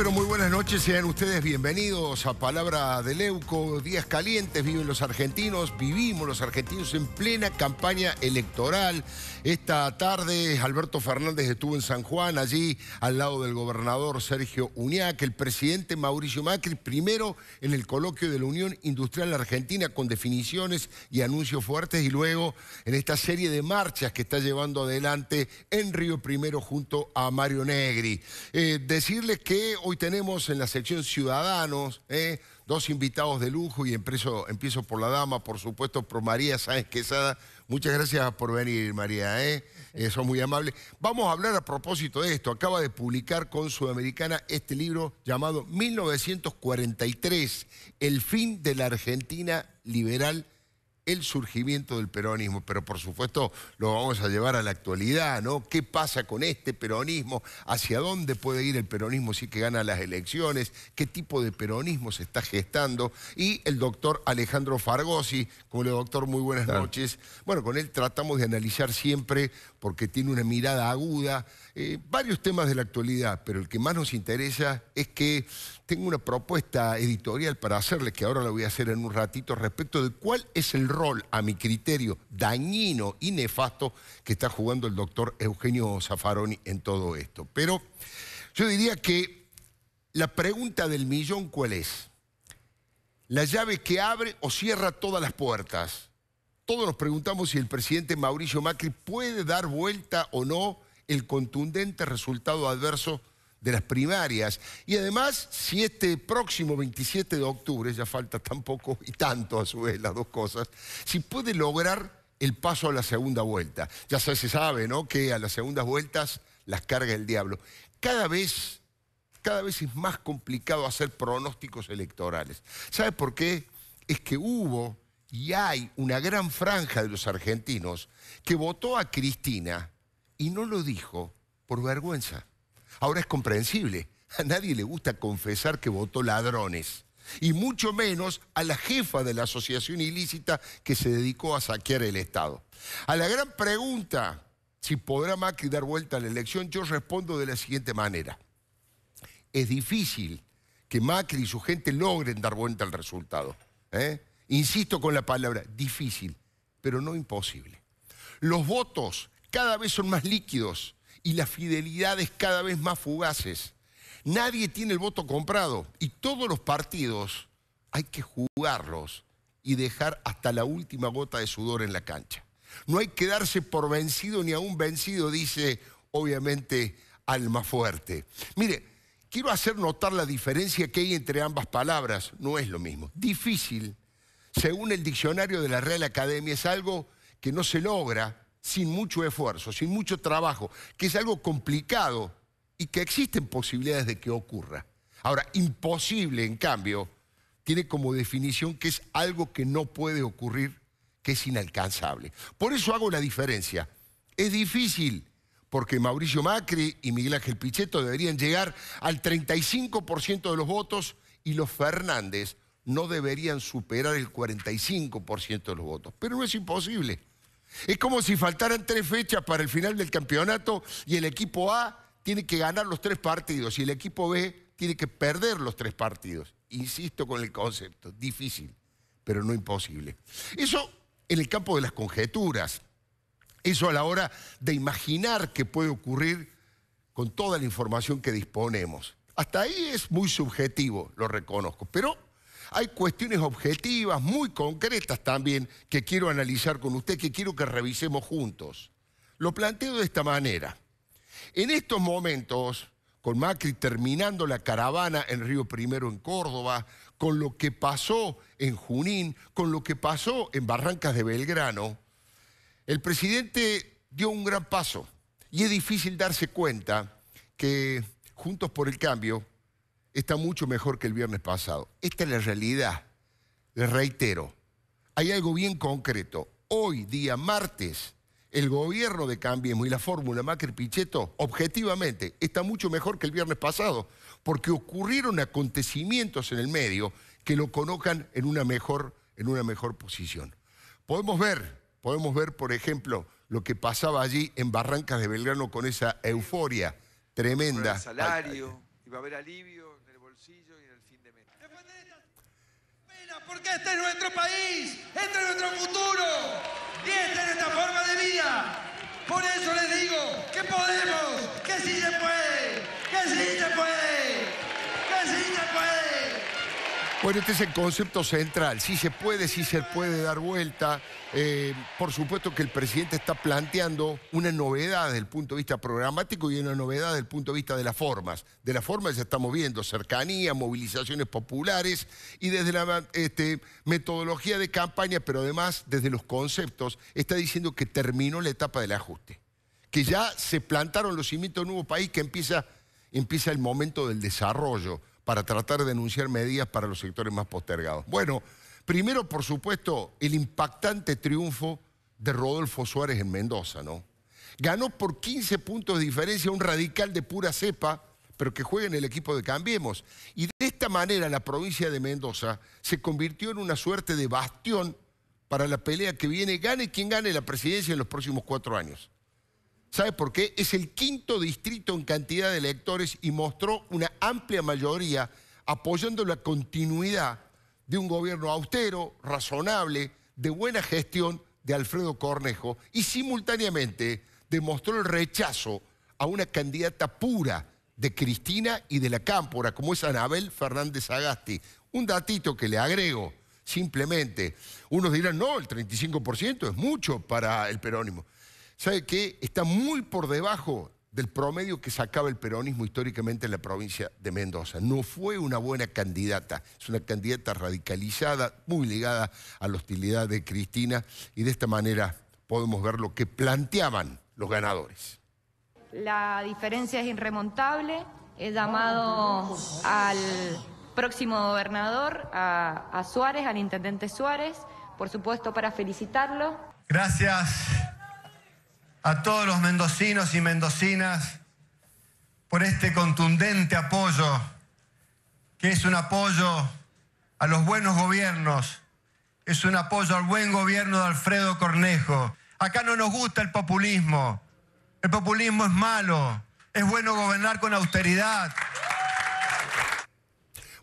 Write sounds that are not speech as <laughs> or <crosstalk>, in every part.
pero muy buenas noches. Sean ustedes bienvenidos a Palabra de Leuco. Días calientes viven los argentinos, vivimos los argentinos en plena campaña electoral. Esta tarde Alberto Fernández estuvo en San Juan, allí al lado del gobernador Sergio Uñac, el presidente Mauricio Macri, primero en el coloquio de la Unión Industrial Argentina con definiciones y anuncios fuertes y luego en esta serie de marchas que está llevando adelante en Río Primero junto a Mario Negri. Eh, decirles que Hoy tenemos en la sección Ciudadanos ¿eh? dos invitados de lujo y empiezo, empiezo, por la dama, por supuesto, por María Sáenz Quesada. Muchas gracias por venir, María. ¿eh? Eh, son muy amables. Vamos a hablar a propósito de esto. Acaba de publicar con Sudamericana este libro llamado 1943, El fin de la Argentina liberal el surgimiento del peronismo, pero por supuesto lo vamos a llevar a la actualidad, ¿no? ¿Qué pasa con este peronismo? ¿Hacia dónde puede ir el peronismo si que gana las elecciones? ¿Qué tipo de peronismo se está gestando? Y el doctor Alejandro Fargosi, como le doctor, muy buenas noches. Bueno, con él tratamos de analizar siempre porque tiene una mirada aguda eh, varios temas de la actualidad, pero el que más nos interesa es que tengo una propuesta editorial para hacerle, que ahora la voy a hacer en un ratito, respecto de cuál es el rol, a mi criterio, dañino y nefasto que está jugando el doctor Eugenio Zaffaroni en todo esto. Pero yo diría que la pregunta del millón, ¿cuál es? La llave que abre o cierra todas las puertas todos nos preguntamos si el presidente Mauricio Macri puede dar vuelta o no el contundente resultado adverso de las primarias. Y además, si este próximo 27 de octubre, ya falta tan poco y tanto a su vez las dos cosas, si puede lograr el paso a la segunda vuelta. Ya se sabe, ¿no?, que a las segundas vueltas las carga el diablo. Cada vez, cada vez es más complicado hacer pronósticos electorales. ¿Sabe por qué? Es que hubo y hay una gran franja de los argentinos que votó a Cristina y no lo dijo por vergüenza. Ahora es comprensible. A nadie le gusta confesar que votó ladrones. Y mucho menos a la jefa de la asociación ilícita que se dedicó a saquear el Estado. A la gran pregunta, si podrá Macri dar vuelta a la elección, yo respondo de la siguiente manera. Es difícil que Macri y su gente logren dar vuelta al resultado. ¿eh? Insisto con la palabra, difícil, pero no imposible. Los votos cada vez son más líquidos y las fidelidades cada vez más fugaces. Nadie tiene el voto comprado y todos los partidos hay que jugarlos y dejar hasta la última gota de sudor en la cancha. No hay que darse por vencido ni aún vencido, dice obviamente alma fuerte. Mire, quiero hacer notar la diferencia que hay entre ambas palabras, no es lo mismo. Difícil, según el diccionario de la Real Academia, es algo que no se logra, sin mucho esfuerzo, sin mucho trabajo, que es algo complicado y que existen posibilidades de que ocurra. Ahora, imposible, en cambio, tiene como definición que es algo que no puede ocurrir, que es inalcanzable. Por eso hago la diferencia. Es difícil, porque Mauricio Macri y Miguel Ángel Pichetto deberían llegar al 35% de los votos y los Fernández no deberían superar el 45% de los votos. Pero no es imposible. Es como si faltaran tres fechas para el final del campeonato y el equipo A tiene que ganar los tres partidos y el equipo B tiene que perder los tres partidos. Insisto con el concepto, difícil, pero no imposible. Eso en el campo de las conjeturas, eso a la hora de imaginar qué puede ocurrir con toda la información que disponemos. Hasta ahí es muy subjetivo, lo reconozco, pero hay cuestiones objetivas, muy concretas también, que quiero analizar con usted, que quiero que revisemos juntos. Lo planteo de esta manera. En estos momentos, con Macri terminando la caravana en Río Primero en Córdoba, con lo que pasó en Junín, con lo que pasó en Barrancas de Belgrano, el presidente dio un gran paso y es difícil darse cuenta que Juntos por el Cambio está mucho mejor que el viernes pasado. Esta es la realidad. Les reitero, hay algo bien concreto. Hoy, día martes, el gobierno de Cambiemos y la fórmula Macri-Pichetto, objetivamente, está mucho mejor que el viernes pasado, porque ocurrieron acontecimientos en el medio que lo colocan en una mejor, en una mejor posición. Podemos ver, podemos ver, por ejemplo, lo que pasaba allí en Barrancas de Belgrano con esa euforia tremenda. salario, iba a haber alivio. Porque este es nuestro país, este es nuestro futuro y esta es nuestra forma de vida. Por eso les digo que podemos, que sí se puede, que sí se puede, que sí se puede. Bueno, este es el concepto central. Si se puede, si se puede dar vuelta. Eh, por supuesto que el presidente está planteando una novedad desde el punto de vista programático y una novedad desde el punto de vista de las formas. De las formas ya estamos viendo cercanía, movilizaciones populares y desde la este, metodología de campaña, pero además desde los conceptos, está diciendo que terminó la etapa del ajuste. Que ya se plantaron los cimientos de un nuevo país que empieza el momento del desarrollo para tratar de denunciar medidas para los sectores más postergados. Bueno, primero, por supuesto, el impactante triunfo de Rodolfo Suárez en Mendoza, ¿no? Ganó por 15 puntos de diferencia un radical de pura cepa, pero que juega en el equipo de Cambiemos. Y de esta manera la provincia de Mendoza se convirtió en una suerte de bastión para la pelea que viene, gane quien gane la presidencia en los próximos cuatro años. ¿Sabe por qué? Es el quinto distrito en cantidad de electores y mostró una amplia mayoría apoyando la continuidad de un gobierno austero, razonable, de buena gestión de Alfredo Cornejo y simultáneamente demostró el rechazo a una candidata pura de Cristina y de la Cámpora, como es Anabel Fernández Agasti. Un datito que le agrego, simplemente. Unos dirán, no, el 35% es mucho para el perónimo. ¿sabe qué? Está muy por debajo del promedio que sacaba el peronismo históricamente en la provincia de Mendoza. No fue una buena candidata, es una candidata radicalizada, muy ligada a la hostilidad de Cristina y de esta manera podemos ver lo que planteaban los ganadores. La diferencia es irremontable, he llamado al próximo gobernador, a, a Suárez, al intendente Suárez, por supuesto para felicitarlo. Gracias a todos los mendocinos y mendocinas por este contundente apoyo, que es un apoyo a los buenos gobiernos, es un apoyo al buen gobierno de Alfredo Cornejo. Acá no nos gusta el populismo, el populismo es malo, es bueno gobernar con austeridad.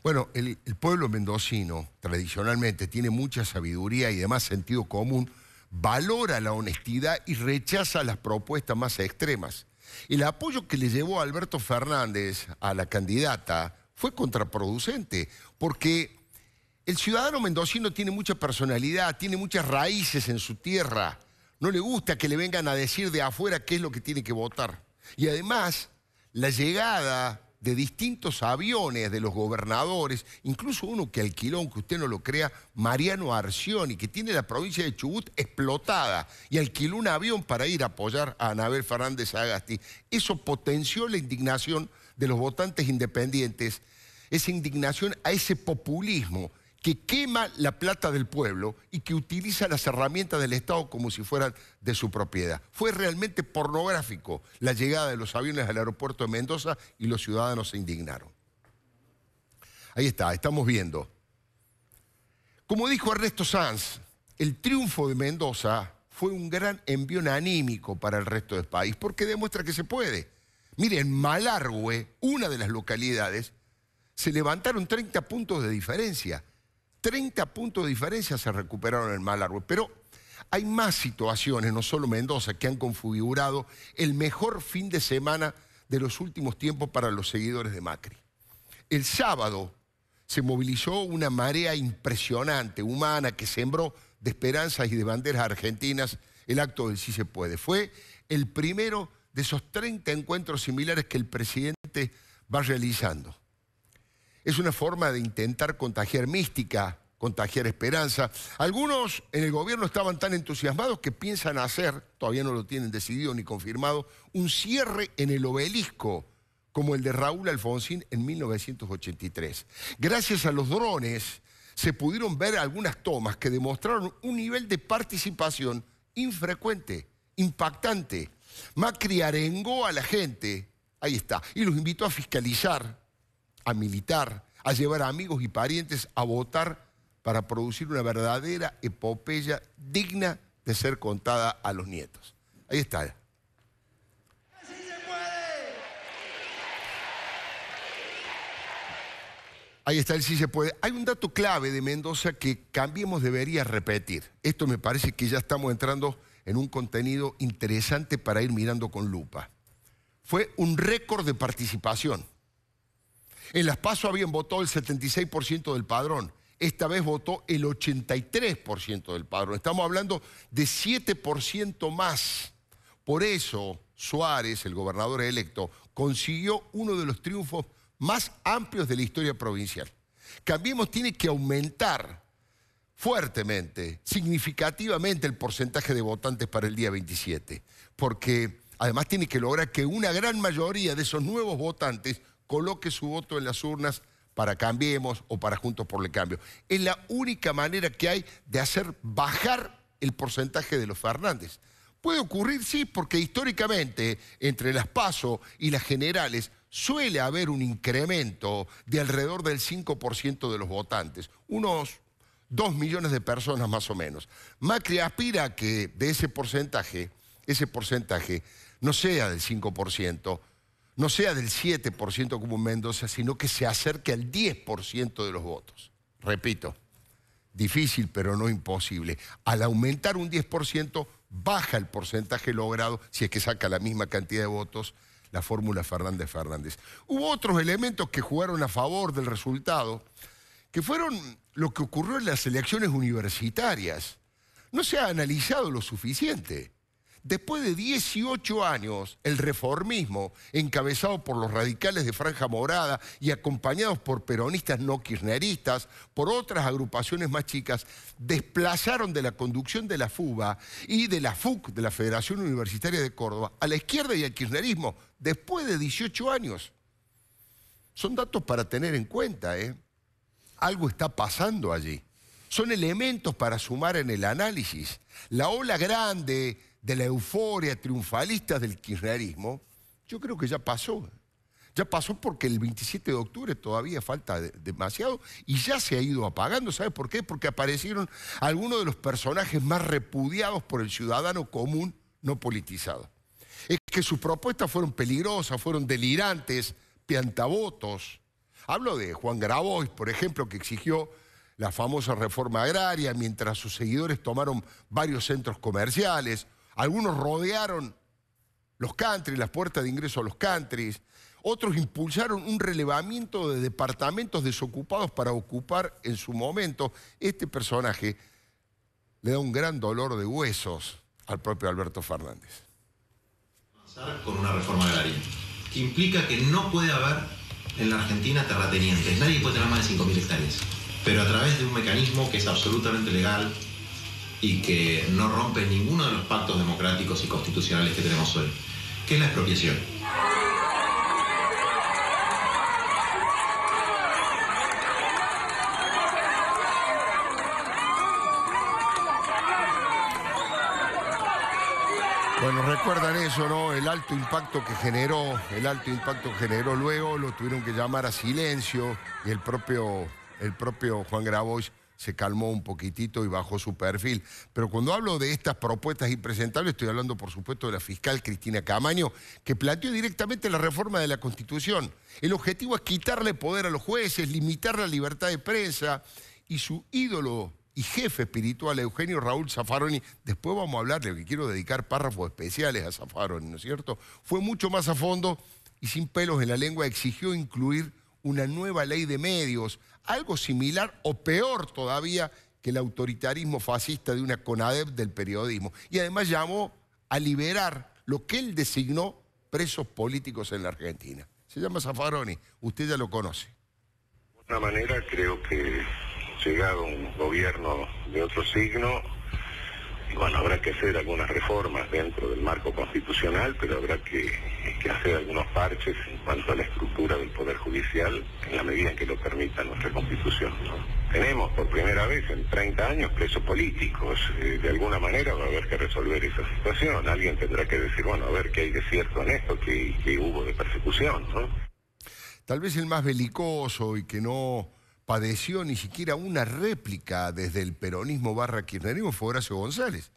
Bueno, el, pueblo mendocino tradicionalmente tiene mucha sabiduría y demás sentido común valora la honestidad y rechaza las propuestas más extremas. El apoyo que le llevó Alberto Fernández a la candidata fue contraproducente, porque el ciudadano mendocino tiene mucha personalidad, tiene muchas raíces en su tierra. No le gusta que le vengan a decir de afuera qué es lo que tiene que votar. Y además, la llegada de distintos aviones de los gobernadores, incluso uno que alquiló, aunque usted no lo crea, Mariano Arcioni, que tiene la provincia de Chubut explotada y alquiló un avión para ir a apoyar a Anabel Fernández Agasti. Eso potenció la indignación de los votantes independientes, esa indignación a ese populismo que quema la plata del pueblo y que utiliza las herramientas del Estado como si fueran de su propiedad. Fue realmente pornográfico la llegada de los aviones al aeropuerto de Mendoza y los ciudadanos se indignaron. Ahí está, estamos viendo. Como dijo Ernesto Sanz, el triunfo de Mendoza fue un gran envío anímico para el resto del país, porque demuestra que se puede. Miren, Malargüe, una de las localidades, se levantaron 30 puntos de diferencia. 30 puntos de diferencia se recuperaron en Malargüe. Pero hay más situaciones, no solo Mendoza, que han configurado el mejor fin de semana de los últimos tiempos para los seguidores de Macri. El sábado se movilizó una marea impresionante, humana, que sembró de esperanzas y de banderas argentinas el acto del sí se puede. Fue el primero de esos 30 encuentros similares que el presidente va realizando. Es una forma de intentar contagiar mística, contagiar esperanza. Algunos en el gobierno estaban tan entusiasmados que piensan hacer, todavía no lo tienen decidido ni confirmado, un cierre en el obelisco como el de Raúl Alfonsín en 1983. Gracias a los drones se pudieron ver algunas tomas que demostraron un nivel de participación infrecuente, impactante. Macri arengó a la gente, ahí está, y los invitó a fiscalizar a militar, a llevar amigos y parientes a votar para producir una verdadera epopeya digna de ser contada a los nietos. Ahí está. Ahí está el sí se puede. Hay un dato clave de Mendoza que Cambiemos debería repetir. Esto me parece que ya estamos entrando en un contenido interesante para ir mirando con lupa. Fue un récord de participación. En las PASO habían votado el 76% del padrón. Esta vez votó el 83% del padrón. Estamos hablando de 7% más. Por eso Suárez, el gobernador electo, consiguió uno de los triunfos más amplios de la historia provincial. Cambiemos tiene que aumentar fuertemente, significativamente el porcentaje de votantes para el día 27, porque además tiene que lograr que una gran mayoría de esos nuevos votantes coloque su voto en las urnas para Cambiemos o para Juntos por el Cambio. Es la única manera que hay de hacer bajar el porcentaje de los Fernández. Puede ocurrir, sí, porque históricamente entre las PASO y las generales suele haber un incremento de alrededor del 5% de los votantes, unos 2 millones de personas más o menos. Macri aspira a que de ese porcentaje, ese porcentaje no sea del 5%, no sea del 7% como Mendoza, sino que se acerque al 10% de los votos. Repito, difícil pero no imposible. Al aumentar un 10%, baja el porcentaje logrado si es que saca la misma cantidad de votos la fórmula Fernández Fernández. Hubo otros elementos que jugaron a favor del resultado, que fueron lo que ocurrió en las elecciones universitarias. No se ha analizado lo suficiente. Después de 18 años, el reformismo, encabezado por los radicales de Franja Morada y acompañados por peronistas no kirchneristas, por otras agrupaciones más chicas, desplazaron de la conducción de la FUBA y de la FUC, de la Federación Universitaria de Córdoba, a la izquierda y al kirchnerismo, después de 18 años. Son datos para tener en cuenta, ¿eh? Algo está pasando allí. Son elementos para sumar en el análisis. La ola grande de la euforia triunfalista del kirchnerismo, yo creo que ya pasó. Ya pasó porque el 27 de octubre todavía falta demasiado y ya se ha ido apagando. ¿Sabes por qué? Porque aparecieron algunos de los personajes más repudiados por el ciudadano común no politizado. Es que sus propuestas fueron peligrosas, fueron delirantes, piantavotos. Hablo de Juan Grabois, por ejemplo, que exigió la famosa reforma agraria mientras sus seguidores tomaron varios centros comerciales algunos rodearon los country las puertas de ingreso a los countries. Otros impulsaron un relevamiento de departamentos desocupados para ocupar en su momento. Este personaje le da un gran dolor de huesos al propio Alberto Fernández. Con una reforma agraria, que implica que no puede haber en la Argentina terratenientes. Nadie puede tener más de 5.000 hectáreas. Pero a través de un mecanismo que es absolutamente legal, y que no rompe ninguno de los pactos democráticos y constitucionales que tenemos hoy, que es la expropiación. Bueno, recuerdan eso, ¿no? El alto impacto que generó, el alto impacto que generó luego, lo tuvieron que llamar a silencio y el propio, el propio Juan Grabois se calmó un poquitito y bajó su perfil. Pero cuando hablo de estas propuestas impresentables, estoy hablando, por supuesto, de la fiscal Cristina Camaño, que planteó directamente la reforma de la Constitución. El objetivo es quitarle poder a los jueces, limitar la libertad de prensa y su ídolo y jefe espiritual, Eugenio Raúl Zaffaroni, después vamos a hablarle, que quiero dedicar párrafos especiales a Zaffaroni, ¿no es cierto? Fue mucho más a fondo y sin pelos en la lengua exigió incluir una nueva ley de medios, algo similar o peor todavía que el autoritarismo fascista de una CONADEP del periodismo. Y además llamó a liberar lo que él designó presos políticos en la Argentina. Se llama Zaffaroni, usted ya lo conoce. De una manera creo que llegado un gobierno de otro signo, bueno, habrá que hacer algunas reformas dentro del marco constitucional, pero habrá que, hacer algunos parches en cuanto a la estructura del Poder Judicial en la medida en que lo permita nuestra Constitución. Tenemos por primera vez en 30 años presos políticos. Eh, de alguna manera va a haber que resolver esa situación. Alguien tendrá que decir, bueno, a ver qué hay de cierto en esto, qué, hubo de persecución. Tal vez el más belicoso y que no padeció ni siquiera una réplica desde el peronismo barra kirchnerismo fue Horacio González.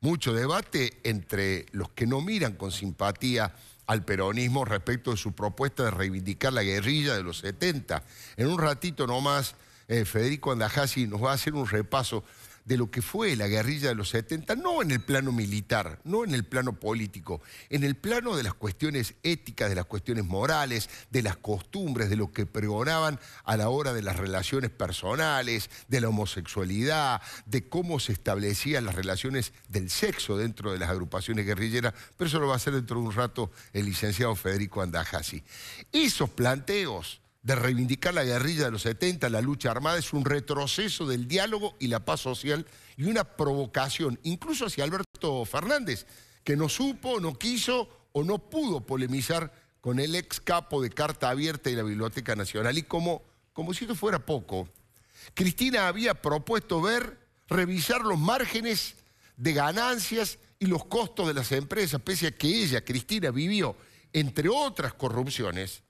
Mucho debate entre los que no miran con simpatía al peronismo respecto de su propuesta de reivindicar la guerrilla de los 70. En un ratito nomás, eh, Federico Andajasi nos va a hacer un repaso de lo que fue la guerrilla de los 70, no en el plano militar, no en el plano político, en el plano de las cuestiones éticas, de las cuestiones morales, de las costumbres, de lo que pregonaban a la hora de las relaciones personales, de la homosexualidad, de cómo se establecían las relaciones del sexo dentro de las agrupaciones guerrilleras, pero eso lo va a hacer dentro de un rato el licenciado Federico Andajasi. Esos planteos de reivindicar la guerrilla de los 70, la lucha armada, es un retroceso del diálogo y la paz social y una provocación, incluso hacia Alberto Fernández, que no supo, no quiso o no pudo polemizar con el ex capo de Carta Abierta y la Biblioteca Nacional. Y como, como si esto fuera poco, Cristina había propuesto ver, revisar los márgenes de ganancias y los costos de las empresas, pese a que ella, Cristina, vivió, entre otras corrupciones,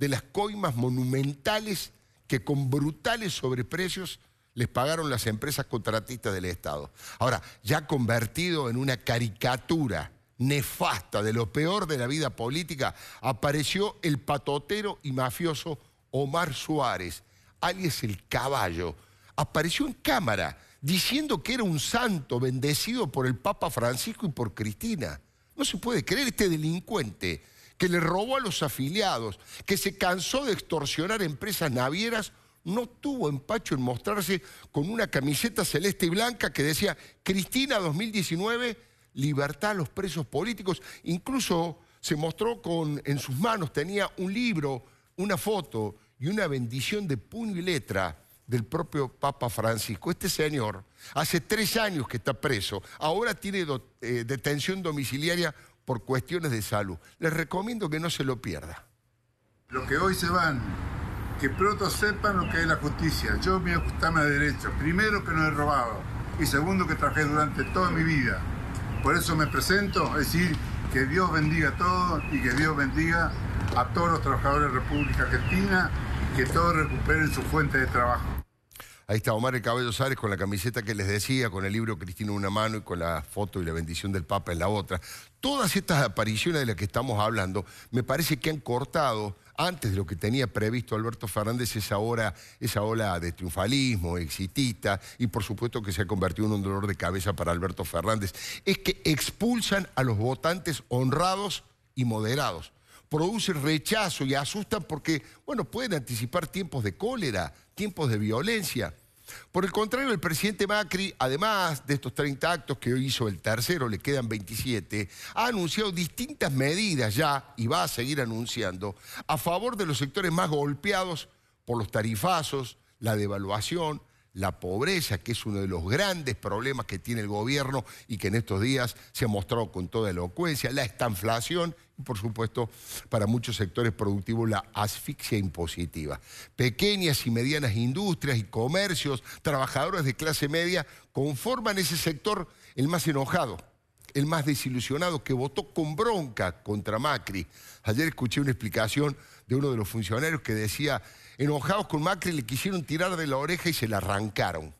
de las coimas monumentales que con brutales sobreprecios les pagaron las empresas contratistas del Estado. Ahora, ya convertido en una caricatura nefasta de lo peor de la vida política, apareció el patotero y mafioso Omar Suárez, alias el caballo. Apareció en cámara diciendo que era un santo bendecido por el Papa Francisco y por Cristina. No se puede creer este delincuente que le robó a los afiliados, que se cansó de extorsionar empresas navieras, no tuvo empacho en mostrarse con una camiseta celeste y blanca que decía Cristina 2019, libertad a los presos políticos. Incluso se mostró con, en sus manos, tenía un libro, una foto y una bendición de puño y letra del propio Papa Francisco. Este señor hace tres años que está preso, ahora tiene eh, detención domiciliaria por cuestiones de salud. Les recomiendo que no se lo pierda. Los que hoy se van, que pronto sepan lo que es la justicia. Yo me ajusta a derecho. Primero que no he robado y segundo que trabajé durante toda mi vida. Por eso me presento, es decir, que Dios bendiga a todos y que Dios bendiga a todos los trabajadores de la República Argentina que todos recuperen su fuente de trabajo. Ahí está Omar el Cabello Sárez con la camiseta que les decía, con el libro Cristina en una mano y con la foto y la bendición del Papa en la otra. Todas estas apariciones de las que estamos hablando, me parece que han cortado antes de lo que tenía previsto Alberto Fernández esa, hora, esa ola de triunfalismo, exitista, y por supuesto que se ha convertido en un dolor de cabeza para Alberto Fernández, es que expulsan a los votantes honrados y moderados. produce rechazo y asustan porque, bueno, pueden anticipar tiempos de cólera, tiempos de violencia. Por el contrario, el presidente Macri, además de estos 30 actos que hoy hizo el tercero, le quedan 27, ha anunciado distintas medidas ya y va a seguir anunciando a favor de los sectores más golpeados por los tarifazos, la devaluación, la pobreza, que es uno de los grandes problemas que tiene el gobierno y que en estos días se ha mostrado con toda elocuencia, la estanflación por supuesto, para muchos sectores productivos la asfixia impositiva. Pequeñas y medianas industrias y comercios, trabajadores de clase media, conforman ese sector el más enojado, el más desilusionado, que votó con bronca contra Macri. Ayer escuché una explicación de uno de los funcionarios que decía, enojados con Macri le quisieron tirar de la oreja y se la arrancaron.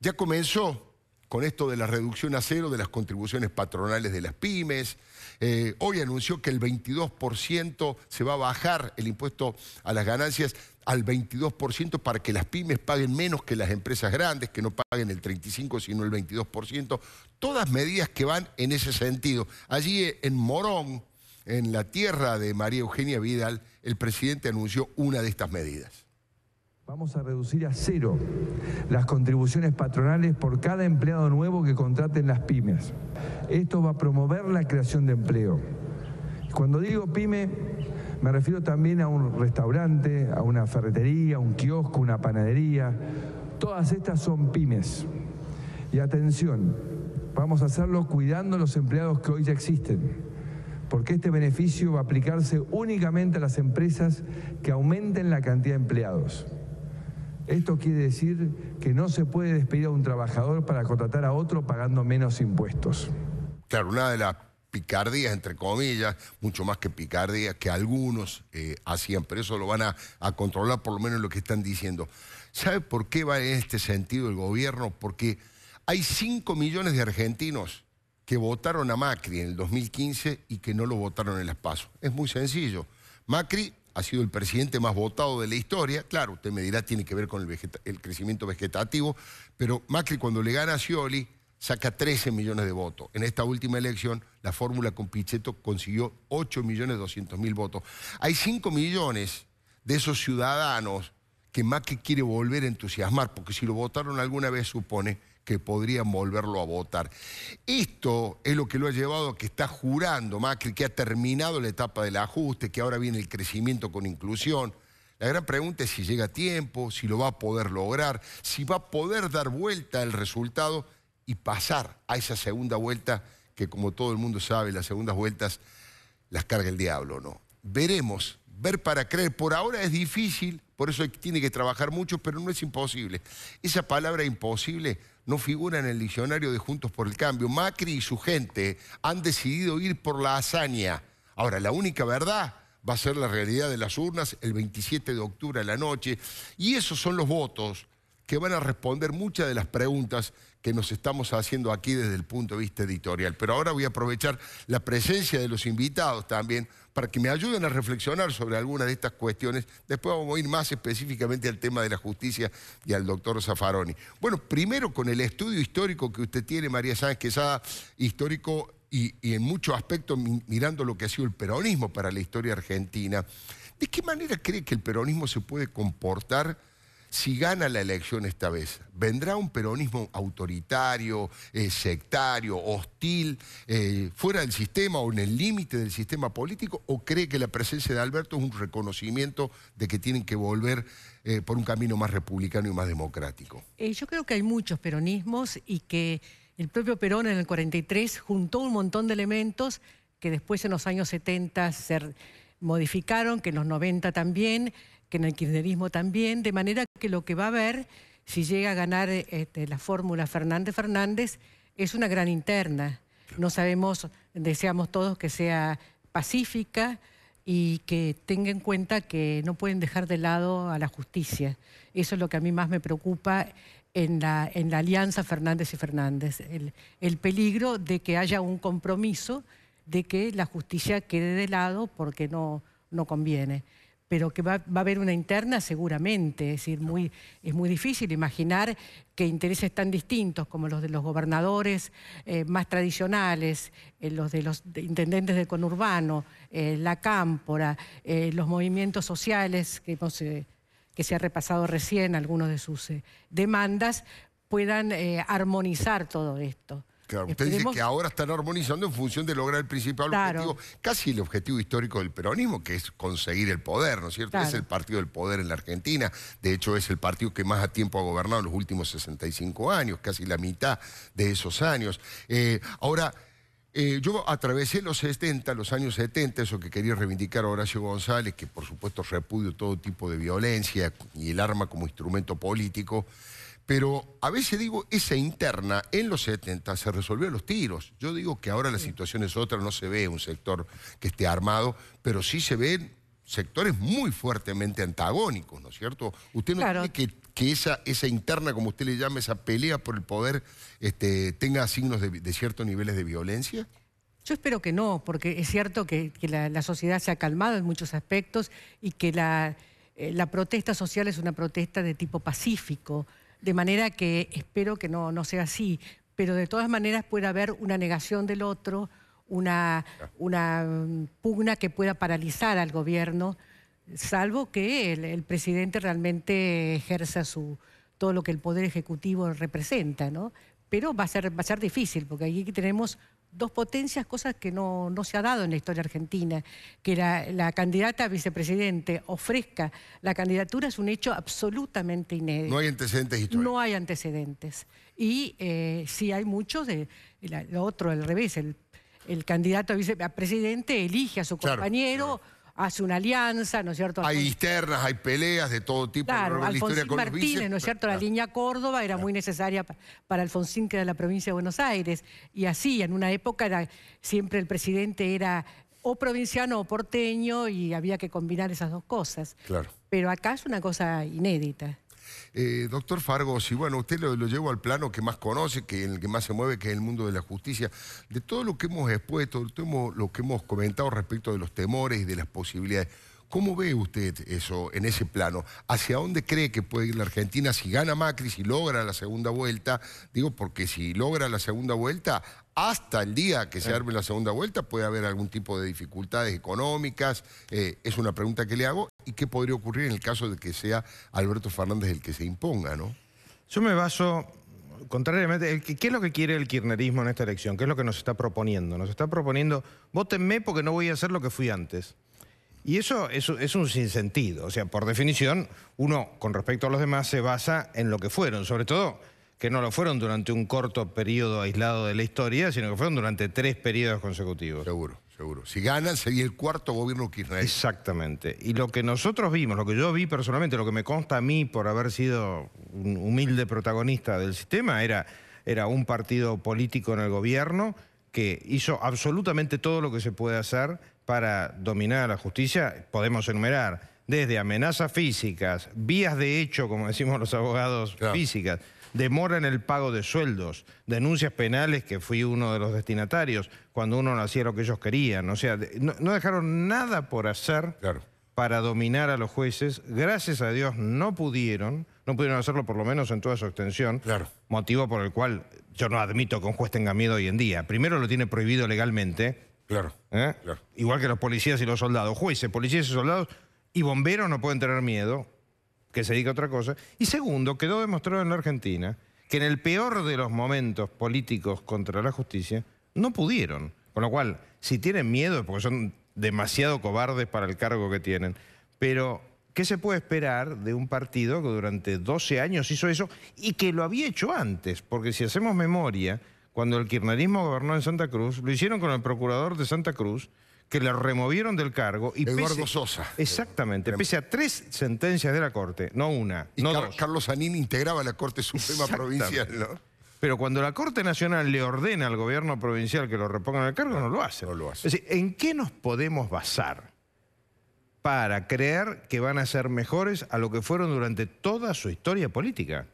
Ya comenzó con esto de la reducción a cero de las contribuciones patronales de las pymes, eh, hoy anunció que el 22% se va a bajar el impuesto a las ganancias al 22% para que las pymes paguen menos que las empresas grandes, que no paguen el 35% sino el 22%. Todas medidas que van en ese sentido. Allí en Morón, en la tierra de María Eugenia Vidal, el presidente anunció una de estas medidas. Vamos a reducir a cero las contribuciones patronales por cada empleado nuevo que contraten las pymes. Esto va a promover la creación de empleo. Cuando digo pyme, me refiero también a un restaurante, a una ferretería, un kiosco, una panadería. Todas estas son pymes. Y atención, vamos a hacerlo cuidando a los empleados que hoy ya existen porque este beneficio va a aplicarse únicamente a las empresas que aumenten la cantidad de empleados. Esto quiere decir que no se puede despedir a un trabajador para contratar a otro pagando menos impuestos. Claro, una de las picardías, entre comillas, mucho más que picardías, que algunos eh, hacían, pero eso lo van a, controlar por lo menos lo que están diciendo. ¿Sabe por qué va en este sentido el gobierno? Porque hay 5 millones de argentinos que votaron a Macri en el 2015 y que no lo votaron en el espacio. Es muy sencillo. Macri ha sido el presidente más votado de la historia. Claro, usted me dirá, tiene que ver con el, crecimiento vegetativo, pero Macri cuando le gana a Scioli saca 13 millones de votos. En esta última elección, la fórmula con Pichetto consiguió 8 millones 200 mil votos. Hay 5 millones de esos ciudadanos que Macri quiere volver a entusiasmar, porque si lo votaron alguna vez, supone que podrían volverlo a votar. Esto es lo que lo ha llevado a que está jurando Macri que ha terminado la etapa del ajuste, que ahora viene el crecimiento con inclusión. La gran pregunta es si llega a tiempo, si lo va a poder lograr, si va a poder dar vuelta al resultado y pasar a esa segunda vuelta que como todo el mundo sabe, las segundas vueltas las carga el diablo, ¿no? Veremos, ver para creer. Por ahora es difícil, por eso tiene que trabajar mucho, pero no es imposible. Esa palabra imposible no figura en el diccionario de Juntos por el Cambio. Macri y su gente han decidido ir por la hazaña. Ahora, la única verdad va a ser la realidad de las urnas el 27 de octubre a la noche. Y esos son los votos que van a responder muchas de las preguntas que nos estamos haciendo aquí desde el punto de vista editorial. Pero ahora voy a aprovechar la presencia de los invitados también para que me ayuden a reflexionar sobre algunas de estas cuestiones. Después vamos a ir más específicamente al tema de la justicia y al doctor Zaffaroni. Bueno, primero con el estudio histórico que usted tiene, María Sánchez, Quesada, histórico y en muchos aspectos mirando lo que ha sido el peronismo para la historia argentina. ¿De qué manera cree que el peronismo se puede comportar? si gana la elección esta vez, ¿vendrá un peronismo autoritario, eh, sectario, hostil, eh, fuera del sistema o en el límite del sistema político? ¿O cree que la presencia de Alberto es un reconocimiento de que tienen que volver eh, por un camino más republicano y más democrático? yo creo que hay muchos peronismos y que el propio Perón en el 43 juntó un montón de elementos que después en los años 70 se modificaron, que en los 90 también que en el kirchnerismo también, de manera que lo que va a haber, si llega a ganar este, la fórmula Fernández-Fernández, es una gran interna. No sabemos, deseamos todos que sea pacífica y que tenga en cuenta que no pueden dejar de lado a la justicia. Eso es lo que a mí más me preocupa en la, en la alianza Fernández y Fernández, el, el peligro de que haya un compromiso de que la justicia quede de lado porque no, no conviene pero que va, a haber una interna seguramente, es decir, muy, es muy difícil imaginar que intereses tan distintos como los de los gobernadores eh, más tradicionales, eh, los de los intendentes de conurbano, eh, la cámpora, los movimientos sociales que, que se ha repasado recién, algunos de sus demandas, puedan armonizar todo esto. Claro, usted dice que ahora están armonizando en función de lograr el principal objetivo, casi el objetivo histórico del peronismo, que es conseguir el poder, ¿no es cierto? Es el partido del poder en la Argentina, de hecho es el partido que más a tiempo ha gobernado en los últimos 65 años, casi la mitad de esos años. Eh, ahora... Eh, yo atravesé los 70, los años 70, eso que quería reivindicar Horacio González, que por supuesto repudio todo tipo de violencia y el arma como instrumento político. Pero a veces digo, esa interna en los 70 se resolvió a los tiros. Yo digo que ahora la situación es otra, no se ve un sector que esté armado, pero sí se ven sectores muy fuertemente antagónicos, ¿no es cierto? Usted no cree que, esa, interna, como usted le llama, esa pelea por el poder, este, tenga signos de, ciertos niveles de violencia? Yo espero que no, porque es cierto que, la, sociedad se ha calmado en muchos aspectos y que la, eh, la protesta social es una protesta de tipo pacífico de manera que espero que no, no sea así, pero de todas maneras puede haber una negación del otro, una, una mm, pugna que pueda paralizar al gobierno, salvo que el, el presidente realmente ejerza su, todo lo que el Poder Ejecutivo representa, ¿no? Pero va a ser, va a ser difícil, porque aquí tenemos dos potencias, cosas que no, se ha dado en la historia argentina, que la, candidata a vicepresidente ofrezca la candidatura es un hecho absolutamente inédito. No hay antecedentes históricos. No hay antecedentes. Y eh, sí hay muchos, de, lo otro al revés, el, el candidato a vicepresidente elige a su compañero hace una alianza, ¿no es cierto? Hay internas, hay peleas de todo tipo. Claro, Alfonsín Martínez, ¿no es cierto? La línea Córdoba era muy necesaria para Alfonsín, que era la provincia de Buenos Aires. Y así, en una época era, siempre el presidente era o provinciano o porteño y había que combinar esas dos cosas. Claro. Pero acá es una cosa inédita. Eh, doctor Fargo, si bueno, usted lo, lo llevo al plano que más conoce, que en el que más se mueve, que es el mundo de la justicia. De todo lo que hemos expuesto, de todo lo que hemos comentado respecto de los temores y de las posibilidades, ¿Cómo ve usted eso en ese plano? ¿Hacia dónde cree que puede ir la Argentina si gana Macri, si logra la segunda vuelta? Digo, porque si logra la segunda vuelta, hasta el día que se eh. arme la segunda vuelta puede haber algún tipo de dificultades económicas. Eh, es una pregunta que le hago y qué podría ocurrir en el caso de que sea Alberto Fernández el que se imponga, ¿no? Yo me baso, contrariamente, ¿qué es lo que quiere el kirchnerismo en esta elección? ¿Qué es lo que nos está proponiendo? Nos está proponiendo, votenme porque no voy a hacer lo que fui antes. Y eso es, es, un sinsentido. O sea, por definición, uno con respecto a los demás se basa en lo que fueron, sobre todo que no lo fueron durante un corto periodo aislado de la historia, sino que fueron durante tres periodos consecutivos. Seguro. Seguro. Si ganan, sería el cuarto gobierno kirchnerista. Exactamente. Y lo que nosotros vimos, lo que yo vi personalmente, lo que me consta a mí por haber sido un humilde protagonista del sistema, era, era un partido político en el gobierno que hizo absolutamente todo lo que se puede hacer para dominar la justicia. Podemos enumerar desde amenazas físicas, vías de hecho, como decimos los abogados, físicas, Demora en el pago de sueldos, denuncias penales, que fui uno de los destinatarios, cuando uno no hacía lo que ellos querían. O sea, no, dejaron nada por hacer para dominar a los jueces. Gracias a Dios no pudieron, no pudieron hacerlo por lo menos en toda su extensión. Claro. Motivo por el cual yo no admito que un juez tenga miedo hoy en día. Primero lo tiene prohibido legalmente. claro. ¿eh? Igual que los policías y los soldados. Jueces, policías y soldados y bomberos no pueden tener miedo que se dedica a otra cosa. Y segundo, quedó demostrado en la Argentina que en el peor de los momentos políticos contra la justicia no pudieron. Con lo cual, si tienen miedo porque son demasiado cobardes para el cargo que tienen. Pero, ¿qué se puede esperar de un partido que durante 12 años hizo eso y que lo había hecho antes? Porque si hacemos memoria, cuando el kirchnerismo gobernó en Santa Cruz, lo hicieron con el procurador de Santa Cruz, que lo removieron del cargo. Y Eduardo Sosa. Exactamente, pese a tres sentencias de la Corte, no una, no Carlos anín integraba la Corte Suprema Provincial, ¿no? Pero cuando la Corte Nacional le ordena al gobierno provincial que lo repongan al cargo, no, lo hace. No lo hace. Es decir, ¿en qué nos podemos basar para creer que van a ser mejores a lo que fueron durante toda su historia política?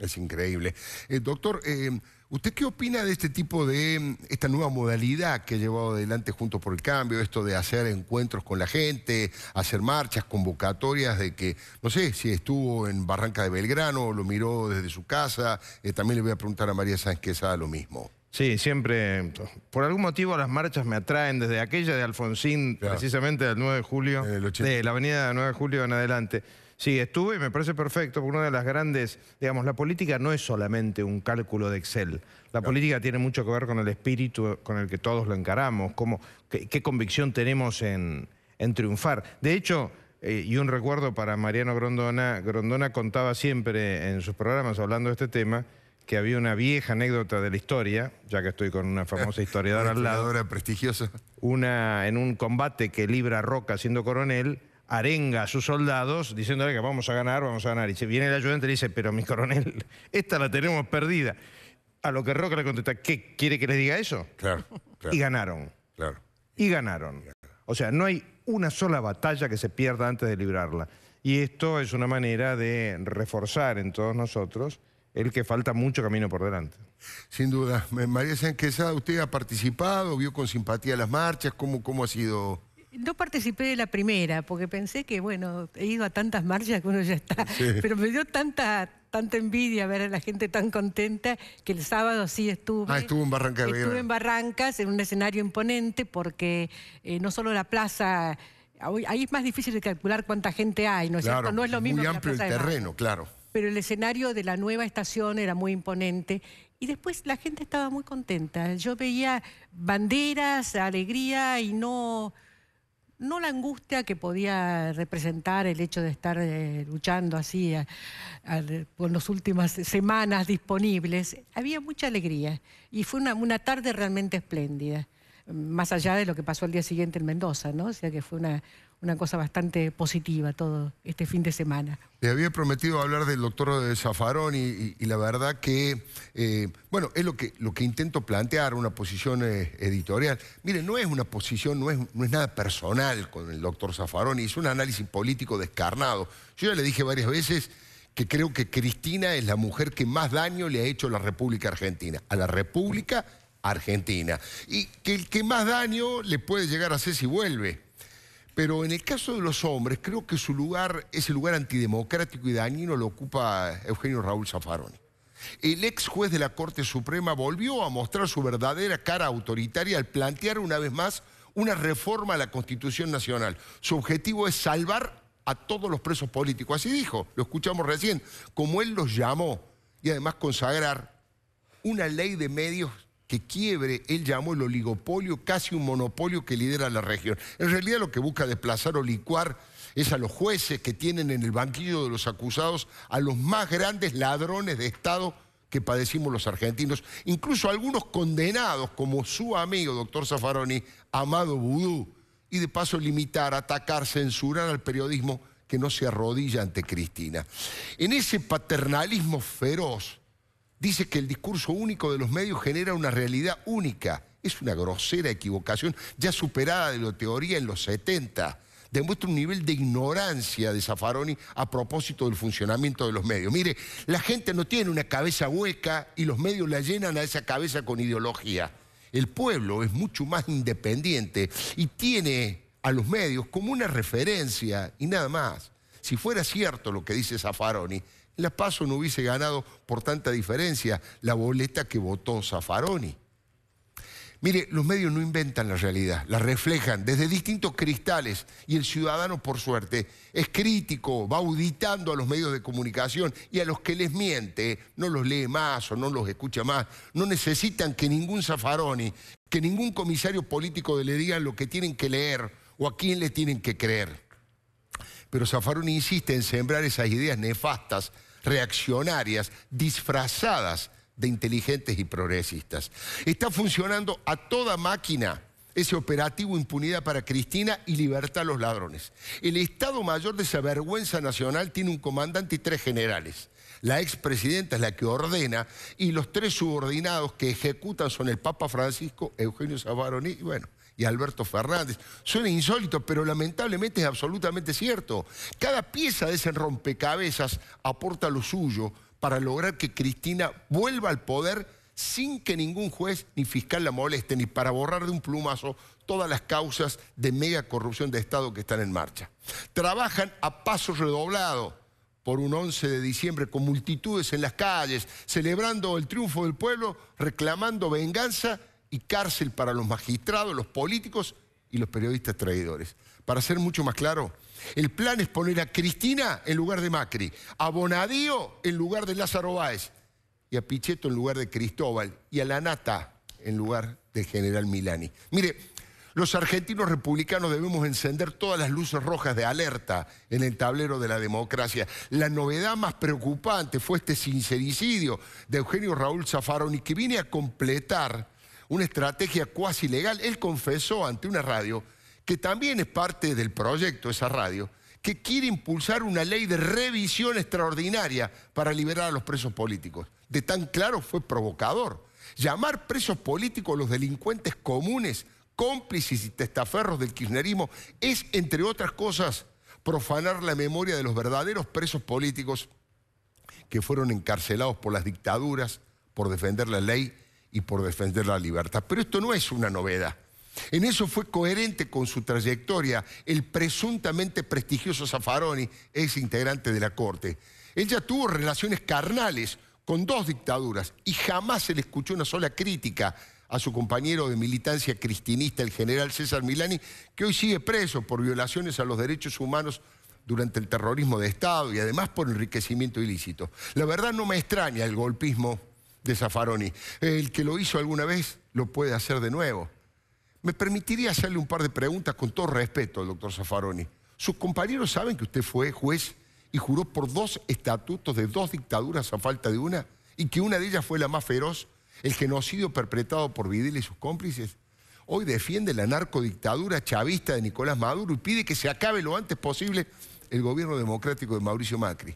Es increíble. el eh, doctor, eh, ¿Usted qué opina de este tipo de, mm, esta nueva modalidad que ha llevado adelante Junto por el Cambio, esto de hacer encuentros con la gente, hacer marchas, convocatorias de que, no sé, si estuvo en Barranca de Belgrano, o lo miró desde su casa, eh, también le voy a preguntar a María Sánchez a lo mismo. Sí, siempre, por algún motivo las marchas me atraen, desde aquella de Alfonsín, precisamente del 9 de julio, de la avenida 9 de julio en adelante. Sí, estuve me parece perfecto, porque una de las grandes, digamos, la política no es solamente un cálculo de Excel. La política tiene mucho que ver con el espíritu con el que todos lo encaramos, cómo, qué, convicción tenemos en, triunfar. De hecho, eh, y un recuerdo para Mariano Grondona, Grondona contaba siempre en sus programas hablando de este tema, que había una vieja anécdota de la historia, ya que estoy con una famosa historiadora <laughs> al lado. prestigiosa. Una, en un combate que libra Roca siendo coronel, arenga a sus soldados diciéndole que vamos a ganar, vamos a ganar. Y se viene el ayudante y le dice, pero mi coronel, <laughs> esta la tenemos perdida. A lo que Roca le contesta, ¿qué quiere que le diga eso? Claro, Y ganaron. Claro. Y ganaron. O sea, no hay una sola batalla que se pierda antes de librarla. Y esto es una manera de reforzar en todos nosotros el que falta mucho camino por delante. Sin duda. María Sánchez, ¿usted ha participado, vio con simpatía las marchas? ¿Cómo, cómo ha sido no participé de la primera, porque pensé que, bueno, he ido a tantas marchas que uno ya está. Pero me dio tanta, tanta envidia ver a la gente tan contenta que el sábado sí estuve. Ah, estuvo en Barrancas. Estuve en Barrancas, en un escenario imponente, porque eh, no solo la plaza. Ahí es más difícil de calcular cuánta gente hay, ¿no es cierto? No es lo mismo. Muy amplio el terreno, claro. Pero el escenario de la nueva estación era muy imponente y después la gente estaba muy contenta. Yo veía banderas, alegría y no no la angustia que podía representar el hecho de estar eh, luchando así por las últimas semanas disponibles, había mucha alegría y fue una, tarde realmente espléndida, más allá de lo que pasó al día siguiente en Mendoza, ¿no? O sea que fue una, una cosa bastante positiva todo este fin de semana. Le había prometido hablar del doctor Zafarón y, la verdad que, eh, bueno, es lo que, lo que intento plantear, una posición eh, editorial. Mire, no es una posición, no es, no es nada personal con el doctor Zafarón, es un análisis político descarnado. Yo ya le dije varias veces que creo que Cristina es la mujer que más daño le ha hecho a la República Argentina, a la República Argentina. Y que el que más daño le puede llegar a hacer si vuelve. Pero en el caso de los hombres, creo que su lugar, ese lugar antidemocrático y dañino lo ocupa Eugenio Raúl Zaffaroni. El ex juez de la Corte Suprema volvió a mostrar su verdadera cara autoritaria al plantear una vez más una reforma a la Constitución Nacional. Su objetivo es salvar a todos los presos políticos. Así dijo, lo escuchamos recién, como él los llamó, y además consagrar una ley de medios que quiebre, él llamó el oligopolio, casi un monopolio que lidera la región. En realidad lo que busca desplazar o licuar es a los jueces que tienen en el banquillo de los acusados a los más grandes ladrones de Estado que padecimos los argentinos, incluso algunos condenados como su amigo, doctor Zaffaroni, Amado Vudú, y de paso limitar, atacar, censurar al periodismo que no se arrodilla ante Cristina. En ese paternalismo feroz, dice que el discurso único de los medios genera una realidad única. Es una grosera equivocación ya superada de la teoría en los 70. Demuestra un nivel de ignorancia de Zaffaroni a propósito del funcionamiento de los medios. Mire, la gente no tiene una cabeza hueca y los medios la llenan a esa cabeza con ideología. El pueblo es mucho más independiente y tiene a los medios como una referencia y nada más. Si fuera cierto lo que dice Zaffaroni, las PASO no hubiese ganado por tanta diferencia la boleta que votó Zaffaroni. Mire, los medios no inventan la realidad, la reflejan desde distintos cristales y el ciudadano, por suerte, es crítico, va auditando a los medios de comunicación y a los que les miente, no los lee más o no los escucha más. No necesitan que ningún Zaffaroni, que ningún comisario político le digan lo que tienen que leer o a quién le tienen que creer pero Zafaroni insiste en sembrar esas ideas nefastas, reaccionarias, disfrazadas de inteligentes y progresistas. Está funcionando a toda máquina ese operativo impunidad para Cristina y libertad a los ladrones. El Estado Mayor de esa vergüenza nacional tiene un comandante y tres generales. La expresidenta es la que ordena y los tres subordinados que ejecutan son el Papa Francisco, Eugenio Savaroni y bueno, y Alberto Fernández. Suena insólito, pero lamentablemente es absolutamente cierto. Cada pieza de ese rompecabezas aporta lo suyo para lograr que Cristina vuelva al poder sin que ningún juez ni fiscal la moleste, ni para borrar de un plumazo todas las causas de mega corrupción de Estado que están en marcha. Trabajan a paso redoblado por un 11 de diciembre con multitudes en las calles, celebrando el triunfo del pueblo, reclamando venganza y cárcel para los magistrados, los políticos y los periodistas traidores. Para ser mucho más claro, el plan es poner a Cristina en lugar de Macri, a Bonadío en lugar de Lázaro Báez y a Pichetto en lugar de Cristóbal y a Lanata en lugar del general Milani. Mire, los argentinos republicanos debemos encender todas las luces rojas de alerta en el tablero de la democracia. La novedad más preocupante fue este sincericidio de Eugenio Raúl Zaffaroni, que viene a completar una estrategia cuasi legal. Él confesó ante una radio, que también es parte del proyecto, esa radio, que quiere impulsar una ley de revisión extraordinaria para liberar a los presos políticos. De tan claro fue provocador. Llamar presos políticos a los delincuentes comunes, cómplices y testaferros del kirchnerismo es, entre otras cosas, profanar la memoria de los verdaderos presos políticos que fueron encarcelados por las dictaduras por defender la ley y por defender la libertad. Pero esto no es una novedad. En eso fue coherente con su trayectoria el presuntamente prestigioso Zaffaroni, ex integrante de la Corte. Ella tuvo relaciones carnales con dos dictaduras y jamás se le escuchó una sola crítica a su compañero de militancia cristinista, el general César Milani, que hoy sigue preso por violaciones a los derechos humanos durante el terrorismo de Estado y además por enriquecimiento ilícito. La verdad no me extraña el golpismo de Zaffaroni. El que lo hizo alguna vez lo puede hacer de nuevo. Me permitiría hacerle un par de preguntas con todo respeto, doctor Zaffaroni. Sus compañeros saben que usted fue juez y juró por dos estatutos de dos dictaduras a falta de una, y que una de ellas fue la más feroz, el genocidio perpetrado por Videla y sus cómplices. Hoy defiende la narcodictadura chavista de Nicolás Maduro y pide que se acabe lo antes posible el gobierno democrático de Mauricio Macri.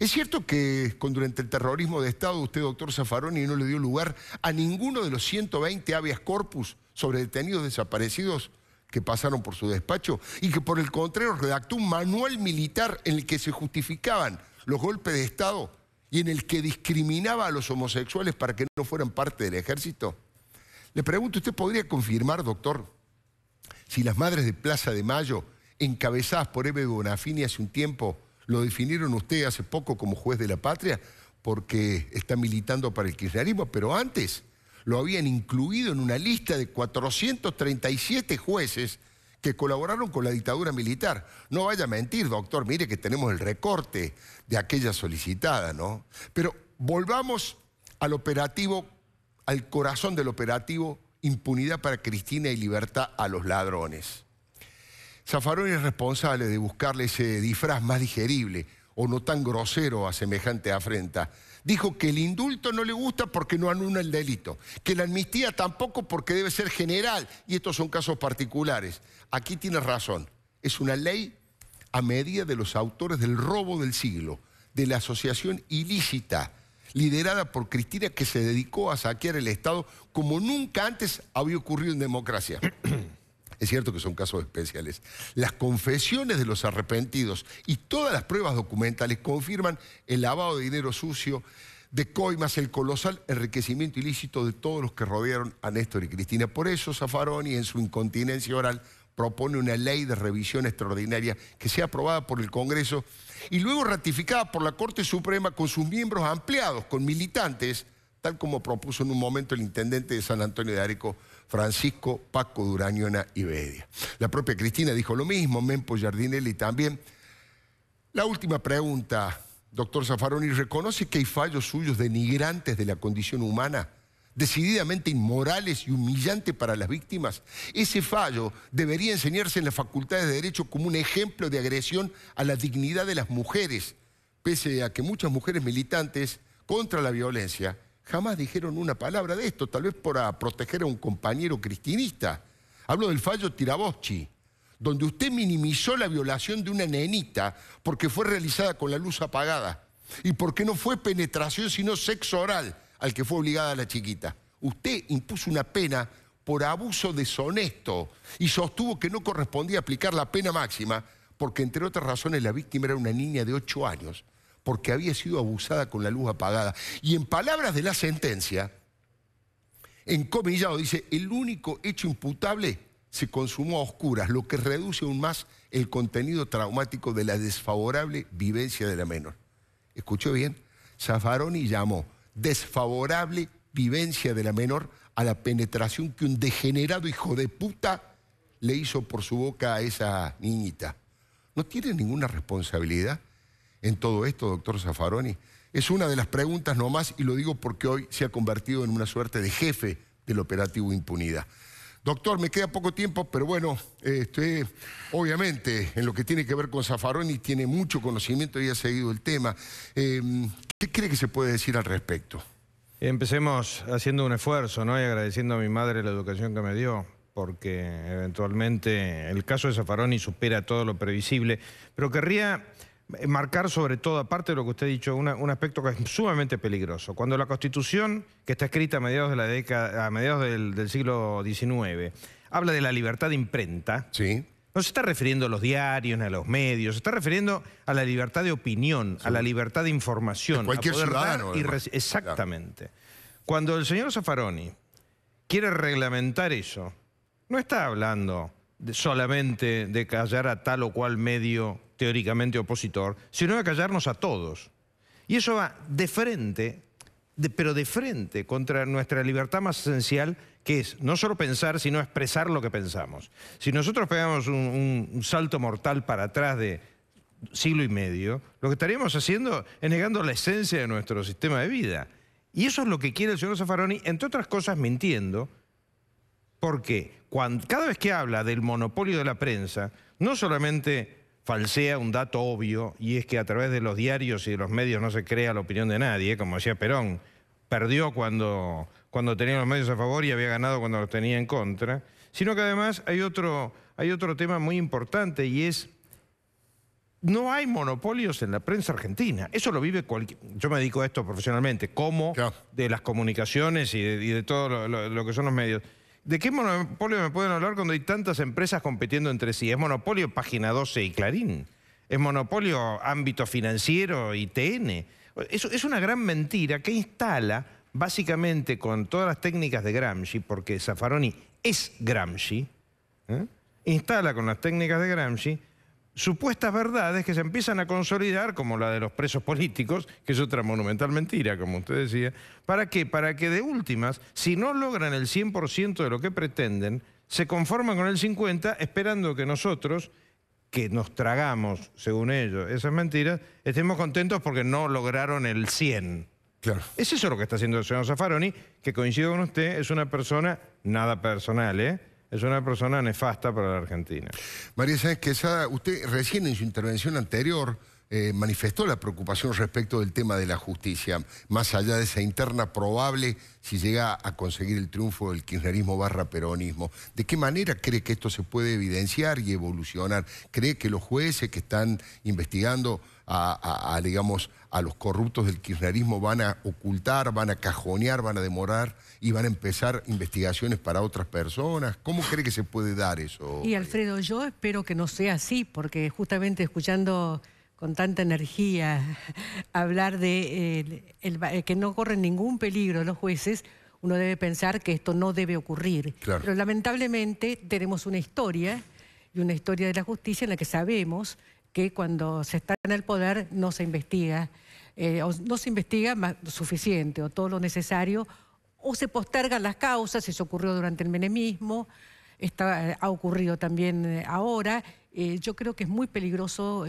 ¿Es cierto que durante el terrorismo de Estado usted, doctor Zaffaroni, no le dio lugar a ninguno de los 120 habeas corpus sobre detenidos desaparecidos que pasaron por su despacho y que por el contrario redactó un manual militar en el que se justificaban los golpes de Estado y en el que discriminaba a los homosexuales para que no fueran parte del ejército? Le pregunto, ¿usted podría confirmar, doctor, si las madres de Plaza de Mayo, encabezadas por Eve Bonafini hace un tiempo, lo definieron usted hace poco como juez de la patria porque está militando para el kirchnerismo, pero antes lo habían incluido en una lista de 437 jueces que colaboraron con la dictadura militar. No vaya a mentir, doctor, mire que tenemos el recorte de aquella solicitada, ¿no? Pero volvamos al operativo, al corazón del operativo, impunidad para Cristina y libertad a los ladrones. Zafarón es responsable de buscarle ese disfraz más digerible o no tan grosero a semejante afrenta. Dijo que el indulto no le gusta porque no anula el delito, que la amnistía tampoco porque debe ser general y estos son casos particulares. Aquí tiene razón, es una ley a medida de los autores del robo del siglo, de la asociación ilícita liderada por Cristina que se dedicó a saquear el Estado como nunca antes había ocurrido en democracia. Es cierto que son casos especiales. Las confesiones de los arrepentidos y todas las pruebas documentales confirman el lavado de dinero sucio de coimas, el colosal enriquecimiento ilícito de todos los que rodearon a Néstor y Cristina. Por eso zafaroni en su incontinencia oral, propone una ley de revisión extraordinaria que sea aprobada por el Congreso y luego ratificada por la Corte Suprema con sus miembros ampliados, con militantes, tal como propuso en un momento el intendente de San Antonio de Areco, Francisco, Paco Durañona y Bedia. La propia Cristina dijo lo mismo, Mempo Giardinelli también. La última pregunta, doctor Zaffaroni, ¿reconoce que hay fallos suyos denigrantes de la condición humana? decididamente inmorales y humillantes para las víctimas. Ese fallo debería enseñarse en las facultades de Derecho como un ejemplo de agresión a la dignidad de las mujeres, pese a que muchas mujeres militantes contra la violencia jamás dijeron una palabra de esto, tal vez para proteger a un compañero cristinista. Hablo del fallo Tiraboschi, donde usted minimizó la violación de una nenita porque fue realizada con la luz apagada y porque no fue penetración sino sexo oral al que fue obligada la chiquita. Usted impuso una pena por abuso deshonesto y sostuvo que no correspondía aplicar la pena máxima porque entre otras razones la víctima era una niña de 8 años porque había sido abusada con la luz apagada. Y en palabras de la sentencia, encomillado dice, el único hecho imputable se consumó a oscuras, lo que reduce aún más el contenido traumático de la desfavorable vivencia de la menor. ¿Escuchó bien? Zaffaroni llamó desfavorable vivencia de la menor a la penetración que un degenerado hijo de puta le hizo por su boca a esa niñita. ¿No tiene ninguna responsabilidad? en todo esto, doctor Zafaroni, Es una de las preguntas nomás y lo digo porque hoy se ha convertido en una suerte de jefe del operativo impunidad. Doctor, me queda poco tiempo, pero bueno, este, obviamente en lo que tiene que ver con Zaffaroni tiene mucho conocimiento y ha seguido el tema. Em, ¿Qué cree que se puede decir al respecto? Empecemos haciendo un esfuerzo ¿no? y agradeciendo a mi madre la educación que me dio, porque eventualmente el caso de Zafaroni supera todo lo previsible, pero querría eh, marcar sobre todo, aparte de lo que usted ha dicho, un aspecto que es sumamente peligroso. Cuando la Constitución, que está escrita a mediados, de la década, a mediados del, siglo XIX, habla de la libertad de imprenta, sí. no se está refiriendo a los diarios, ni a los medios, se está refiriendo a la libertad de opinión, a la libertad de información. cualquier ciudadano. exactamente. Cuando el señor Zaffaroni quiere reglamentar eso, no está hablando solamente de callar a tal o cual medio teóricamente opositor, sino a callarnos a todos. Y eso va de frente, pero de frente contra nuestra libertad más esencial, que es no solo pensar, sino expresar lo que pensamos. Si nosotros pegamos un, salto mortal para atrás de siglo y medio, lo que estaríamos haciendo es negando la esencia de nuestro sistema de vida. Y eso es lo que quiere el señor Zaffaroni, entre otras cosas mintiendo, porque cada vez que habla del monopolio de la prensa, no solamente falsea un dato obvio y es que a través de los diarios y de los medios no se crea la opinión de nadie, como decía Perón. Perdió cuando, cuando tenía los medios a favor y había ganado cuando los tenía en contra. Sino que además hay otro, hay otro tema muy importante y es... No hay monopolios en la prensa argentina. Eso lo vive cualquier... Yo me dedico a esto profesionalmente, como de las comunicaciones y de, todo lo que son los medios. ¿De qué monopolio me pueden hablar cuando hay tantas empresas compitiendo entre sí? ¿Es monopolio Página 12 y Clarín? ¿Es monopolio ámbito financiero y TN? Es, una gran mentira que instala, básicamente con todas las técnicas de Gramsci, porque Zaffaroni es Gramsci, ¿eh? instala con las técnicas de Gramsci supuestas verdades que se empiezan a consolidar, como la de los presos políticos, que es otra monumental mentira, como usted decía. ¿Para qué? Para que de últimas, si no logran el 100% de lo que pretenden, se conforman con el 50% esperando que nosotros, que nos tragamos, según ellos, esas mentiras, estemos contentos porque no lograron el 100%. Claro. Es eso lo que está haciendo el señor Zaffaroni, que coincido con usted, es una persona, nada personal, ¿eh? es una persona nefasta para la Argentina. María Sánchez Quesada, usted recién en su intervención anterior eh, manifestó la preocupación respecto del tema de la justicia, más allá de esa interna probable si llega a conseguir el triunfo del kirchnerismo barra peronismo. ¿De qué manera cree que esto se puede evidenciar y evolucionar? ¿Cree que los jueces que están investigando a, digamos, a los corruptos del kirchnerismo van a ocultar, van a cajonear, van a demorar y van a empezar investigaciones para otras personas? ¿Cómo cree que se puede dar eso? Y Alfredo, yo espero que no sea así, porque justamente escuchando con tanta energía <laughs> hablar de eh, eh, que no corren ningún peligro los jueces, uno debe pensar que esto no debe ocurrir. Pero lamentablemente tenemos una historia y una historia de la justicia en la que sabemos que cuando se está en el poder no se investiga, eh, o no se investiga más, suficiente o todo lo necesario, o se postergan las causas, eso ocurrió durante el menemismo, está, eh, ha ocurrido también eh, ahora. yo creo que es muy peligroso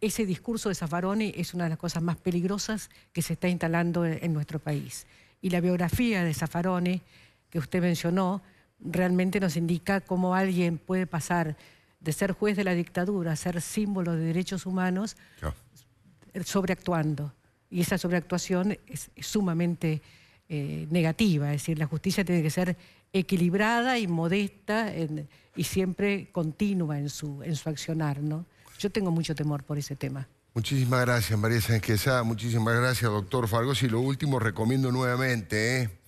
ese discurso de Zaffaroni, es una de las cosas más peligrosas que se está instalando en, nuestro país. Y la biografía de Zaffaroni, que usted mencionó, realmente nos indica cómo alguien puede pasar de ser juez de la dictadura, ser símbolo de derechos humanos, eh, sobreactuando. Y esa sobreactuación es, sumamente eh, negativa, es decir, la justicia tiene que ser equilibrada y modesta y siempre continua en su, en su accionar. ¿no? Yo tengo mucho temor por ese tema. Muchísimas gracias, María Sánchez Muchísimas gracias, doctor Fargos. Y lo último, recomiendo nuevamente, ¿eh?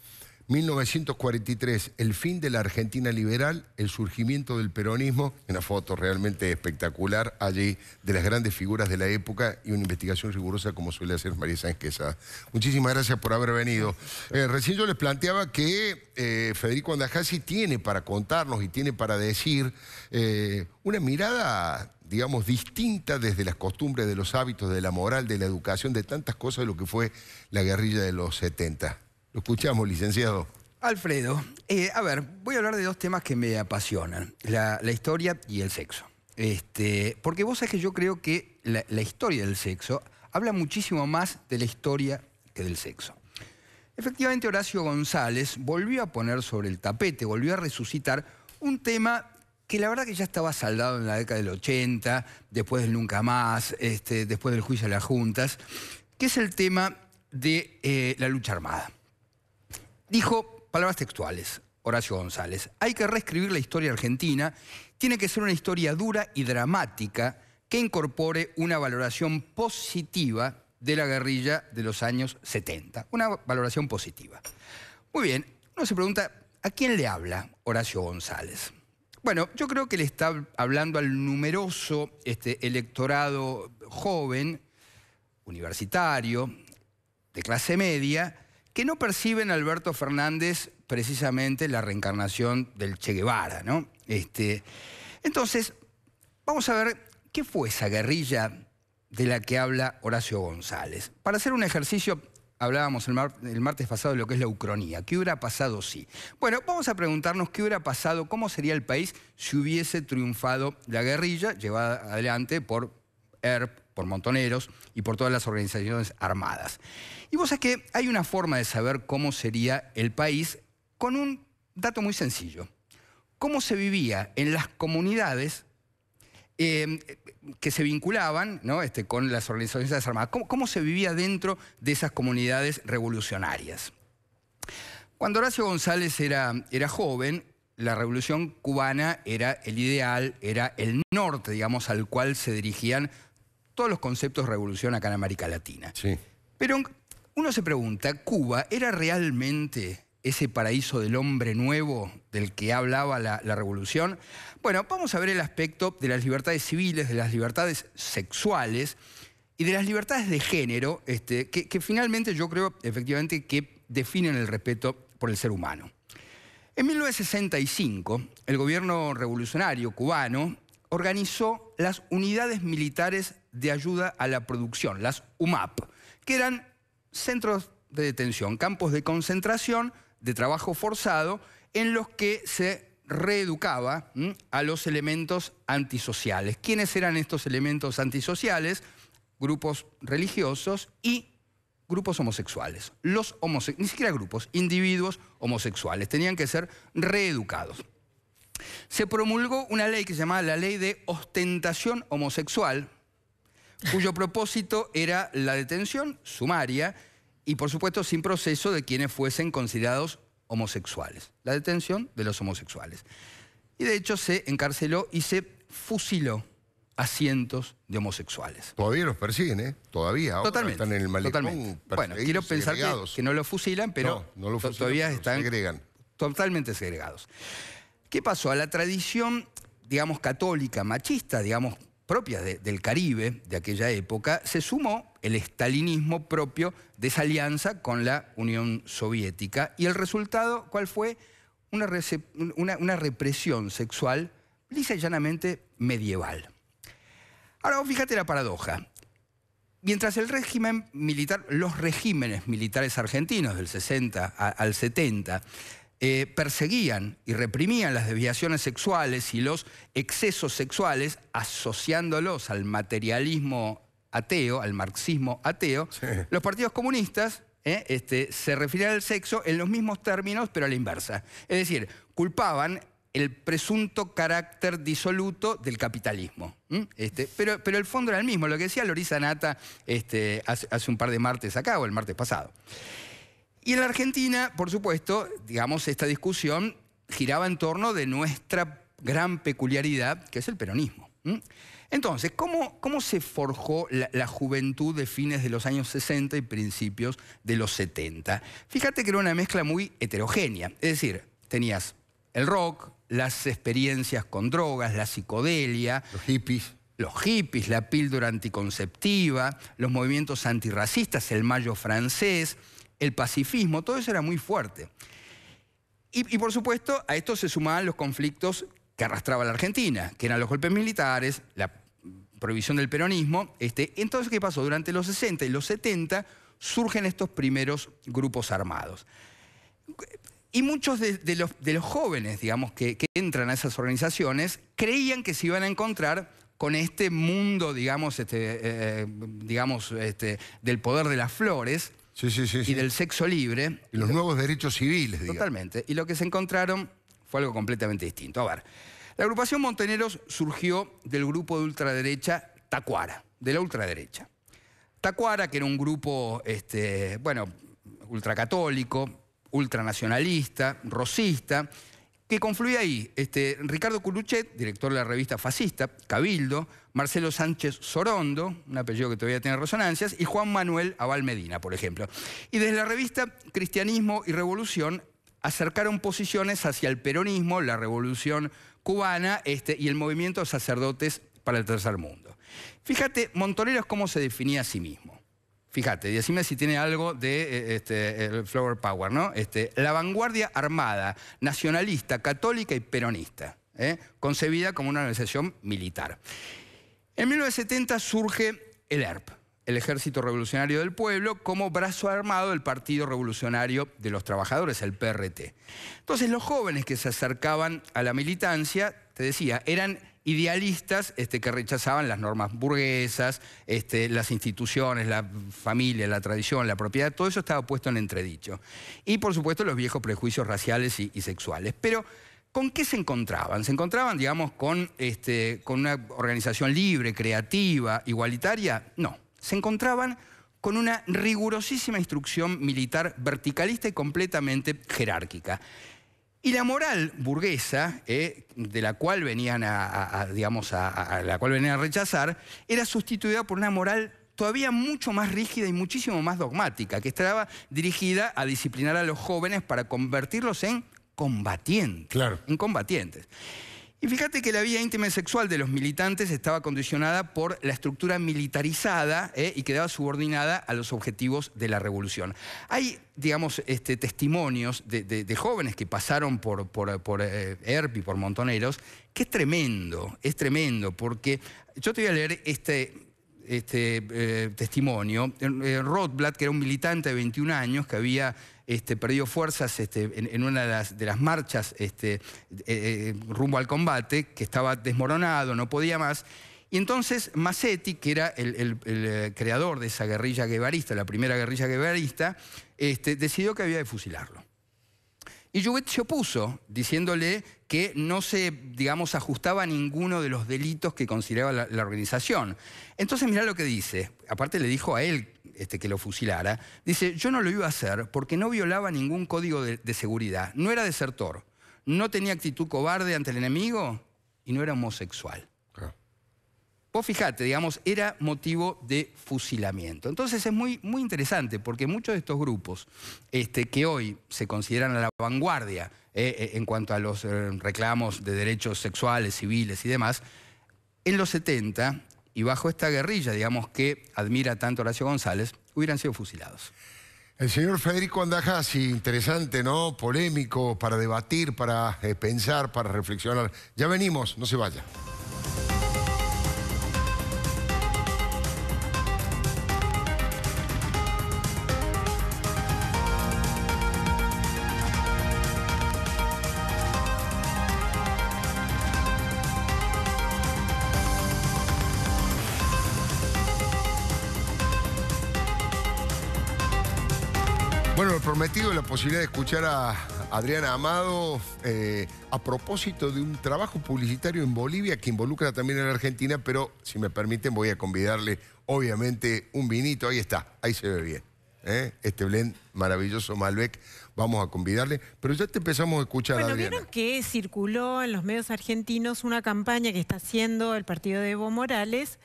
1943, el fin de la Argentina liberal, el surgimiento del peronismo, una foto realmente espectacular allí de las grandes figuras de la época y una investigación rigurosa como suele hacer María Sánchez Muchísimas gracias por haber venido. Eh, recién yo les planteaba que eh, Federico Andajasi tiene para contarnos y tiene para decir eh, una mirada digamos, distinta desde las costumbres, de los hábitos, de la moral, de la educación, de tantas cosas de lo que fue la guerrilla de los 70. Lo escuchamos, licenciado. Alfredo, eh, a ver, voy a hablar de dos temas que me apasionan, la, historia y el sexo. Este, porque vos sabés que yo creo que la, historia del sexo habla muchísimo más de la historia que del sexo. Efectivamente, Horacio González volvió a poner sobre el tapete, volvió a resucitar un tema que la verdad que ya estaba saldado en la década del 80, después del Nunca Más, este, después del juicio a las juntas, que es el tema de eh, la lucha armada. Dijo palabras textuales, Horacio González, hay que reescribir la historia argentina, tiene que ser una historia dura y dramática que incorpore una valoración positiva de la guerrilla de los años 70, una valoración positiva. Muy bien, uno se pregunta, ¿a quién le habla Horacio González? Bueno, yo creo que le está hablando al numeroso este, electorado joven, universitario, de clase media, que no perciben Alberto Fernández precisamente la reencarnación del Che Guevara, ¿no? Este, entonces, vamos a ver qué fue esa guerrilla de la que habla Horacio González. Para hacer un ejercicio, hablábamos el, martes pasado de lo que es la ucronía. ¿Qué hubiera pasado si? Bueno, vamos a preguntarnos qué hubiera pasado, cómo sería el país si hubiese triunfado la guerrilla llevada adelante por ERP, por montoneros y por todas las organizaciones armadas. Y vos sabés que hay una forma de saber cómo sería el país con un dato muy sencillo. Cómo se vivía en las comunidades em, que se vinculaban este, con las organizaciones armadas. ¿Cómo, se vivía dentro de esas comunidades revolucionarias? Cuando Horacio González era, era joven, la revolución cubana era el ideal, era el norte, digamos, al cual se dirigían todos los conceptos revolución acá en América Latina. Sí. Pero uno se pregunta, ¿Cuba era realmente ese paraíso del hombre nuevo del que hablaba la, revolución? Bueno, vamos a ver el aspecto de las libertades civiles, de las libertades sexuales y de las libertades de género, este, que, que finalmente yo creo efectivamente que definen el respeto por el ser humano. En 1965, el gobierno revolucionario cubano organizó las unidades militares de ayuda a la producción, las UMAP, que eran centros de detención, campos de concentración, de trabajo forzado, en los que se reeducaba a los elementos antisociales. ¿Quiénes eran estos elementos antisociales? Grupos religiosos y grupos homosexuales. Los homosexuales, ni siquiera grupos, individuos homosexuales. Tenían que ser reeducados. Se promulgó una ley que se llamaba la ley de ostentación homosexual, cuyo propósito era la detención sumaria y, por supuesto, sin proceso de quienes fuesen considerados homosexuales. La detención de los homosexuales. Y de hecho se encarceló y se fusiló a cientos de homosexuales. Todavía los persiguen, ¿eh? Todavía. Están en el Totalmente. Bueno, quiero pensar que, no los fusilan, pero todavía están totalmente segregados. ¿Qué pasó? A la tradición, digamos, católica, machista, digamos, propias del Caribe de aquella época, se sumó el estalinismo propio de esa alianza con la Unión Soviética. ¿Y el resultado cuál fue? Una, una, represión sexual lisa y llanamente medieval. Ahora, fíjate la paradoja. Mientras el régimen militar, los regímenes militares argentinos del 60 al 70, eh, perseguían y reprimían las desviaciones sexuales y los excesos sexuales, asociándolos al materialismo ateo, al marxismo ateo, los partidos comunistas eh, este, se refieren al sexo en los mismos términos, pero a la inversa. Es decir, culpaban el presunto carácter disoluto del capitalismo. Este, pero, pero, el fondo era el mismo, lo que decía Lorisa Nata este, hace, hace un par de martes acá o el martes pasado. Y en la Argentina, por supuesto, digamos, esta discusión giraba en torno de nuestra gran peculiaridad, que es el peronismo. Entonces, ¿cómo, se forjó la, juventud de fines de los años 60 y principios de los 70? Fíjate que era una mezcla muy heterogénea. Es decir, tenías el rock, las experiencias con drogas, la psicodelia. Los hippies. Los hippies, la píldora anticonceptiva, los movimientos antirracistas, el mayo francés, el pacifismo, todo eso era muy fuerte. Y, por supuesto, a esto se sumaban los conflictos que arrastraba la Argentina, que eran los golpes militares, la prohibición del peronismo. Este, entonces, ¿qué pasó? Durante los 60 y los 70 surgen estos primeros grupos armados. Y muchos de, los, de los, jóvenes, digamos, que, entran a esas organizaciones, creían que se iban a encontrar con este mundo, digamos, este, eh, eh, digamos este, del poder de las flores, y del sexo libre. Y los nuevos derechos civiles, digamos. Totalmente. Y lo que se encontraron fue algo completamente distinto. A ver, la agrupación Monteneros surgió del grupo de ultraderecha Tacuara, de la ultraderecha. Tacuara, que era un grupo, este, bueno, ultracatólico, ultranacionalista, rosista, que confluía ahí este, Ricardo Culuchet, director de la revista fascista, Cabildo, Marcelo Sánchez Sorondo, un apellido que todavía tiene resonancias, y Juan Manuel Abal Medina, por ejemplo. Y desde la revista Cristianismo y Revolución acercaron posiciones hacia el peronismo, la revolución cubana este, y el movimiento de sacerdotes para el tercer mundo. Fíjate, es cómo se definía a sí mismo fíjate, decime si tiene algo de eh, este, Flower Power, ¿no? Este, la vanguardia armada, nacionalista, católica y peronista, ¿eh? concebida como una organización militar. En 1970 surge el ERP, el Ejército Revolucionario del Pueblo, como brazo armado del Partido Revolucionario de los Trabajadores, el PRT. Entonces los jóvenes que se acercaban a la militancia, te decía, eran idealistas este, que rechazaban las normas burguesas, este, las instituciones, la familia, la tradición, la propiedad, todo eso estaba puesto en entredicho. Y por supuesto los viejos prejuicios raciales y, sexuales. Pero ¿Con qué se encontraban? Se encontraban, digamos, este, con, una organización libre, creativa, igualitaria. No, se encontraban con una rigurosísima instrucción militar verticalista y completamente jerárquica. Y la moral burguesa, eh, de la cual venían a, digamos, a, la cual venían a rechazar, era sustituida por una moral todavía mucho más rígida y muchísimo más dogmática, que estaba dirigida a disciplinar a los jóvenes para convertirlos en combatientes. En combatientes. Y fíjate que la vida íntima y sexual de los militantes estaba condicionada por la estructura militarizada eh, y quedaba subordinada a los objetivos de la revolución. Hay, digamos, este, testimonios de, jóvenes que pasaron por, por, por eh, ERP y por Montoneros, que es tremendo, es tremendo, porque yo te voy a leer este, este eh, testimonio. Rothblatt, que era un militante de 21 años que había este, perdió fuerzas este, en, una de las, marchas este, eh, eh, rumbo al combate, que estaba desmoronado, no podía más. Y entonces Massetti, que era el, eh, creador de esa guerrilla guevarista, la primera guerrilla guevarista, decidió que había de fusilarlo. Y Jouvet se opuso, diciéndole que no se, digamos, ajustaba a ninguno de los delitos que consideraba la, organización. Entonces mirá lo que dice, aparte le dijo a él este, que lo fusilara, dice, yo no lo iba a hacer porque no violaba ningún código de seguridad, no era desertor, no tenía actitud cobarde ante el enemigo y no era homosexual. Vos fijate, digamos, era motivo de fusilamiento. Entonces es muy, muy interesante porque muchos de estos grupos este, que hoy se consideran a la vanguardia eh, eh, en cuanto a los eh, reclamos de derechos sexuales, civiles y demás, en los 70 y bajo esta guerrilla, digamos, que admira tanto Horacio González, hubieran sido fusilados. El señor Federico Andajasi, interesante, ¿no? Polémico, para debatir, para pensar, para reflexionar. Ya venimos, no se vaya. metido la posibilidad de escuchar a Adriana Amado eh, a propósito de un trabajo publicitario en Bolivia que involucra también a la Argentina, pero si me permiten voy a convidarle obviamente un vinito, ahí está, ahí se ve bien. ¿eh? Este blend maravilloso Malbec, vamos a convidarle, pero ya te empezamos a escuchar. Bueno, Adriana. vieron que circuló en los medios argentinos una campaña que está haciendo el partido de Evo Morales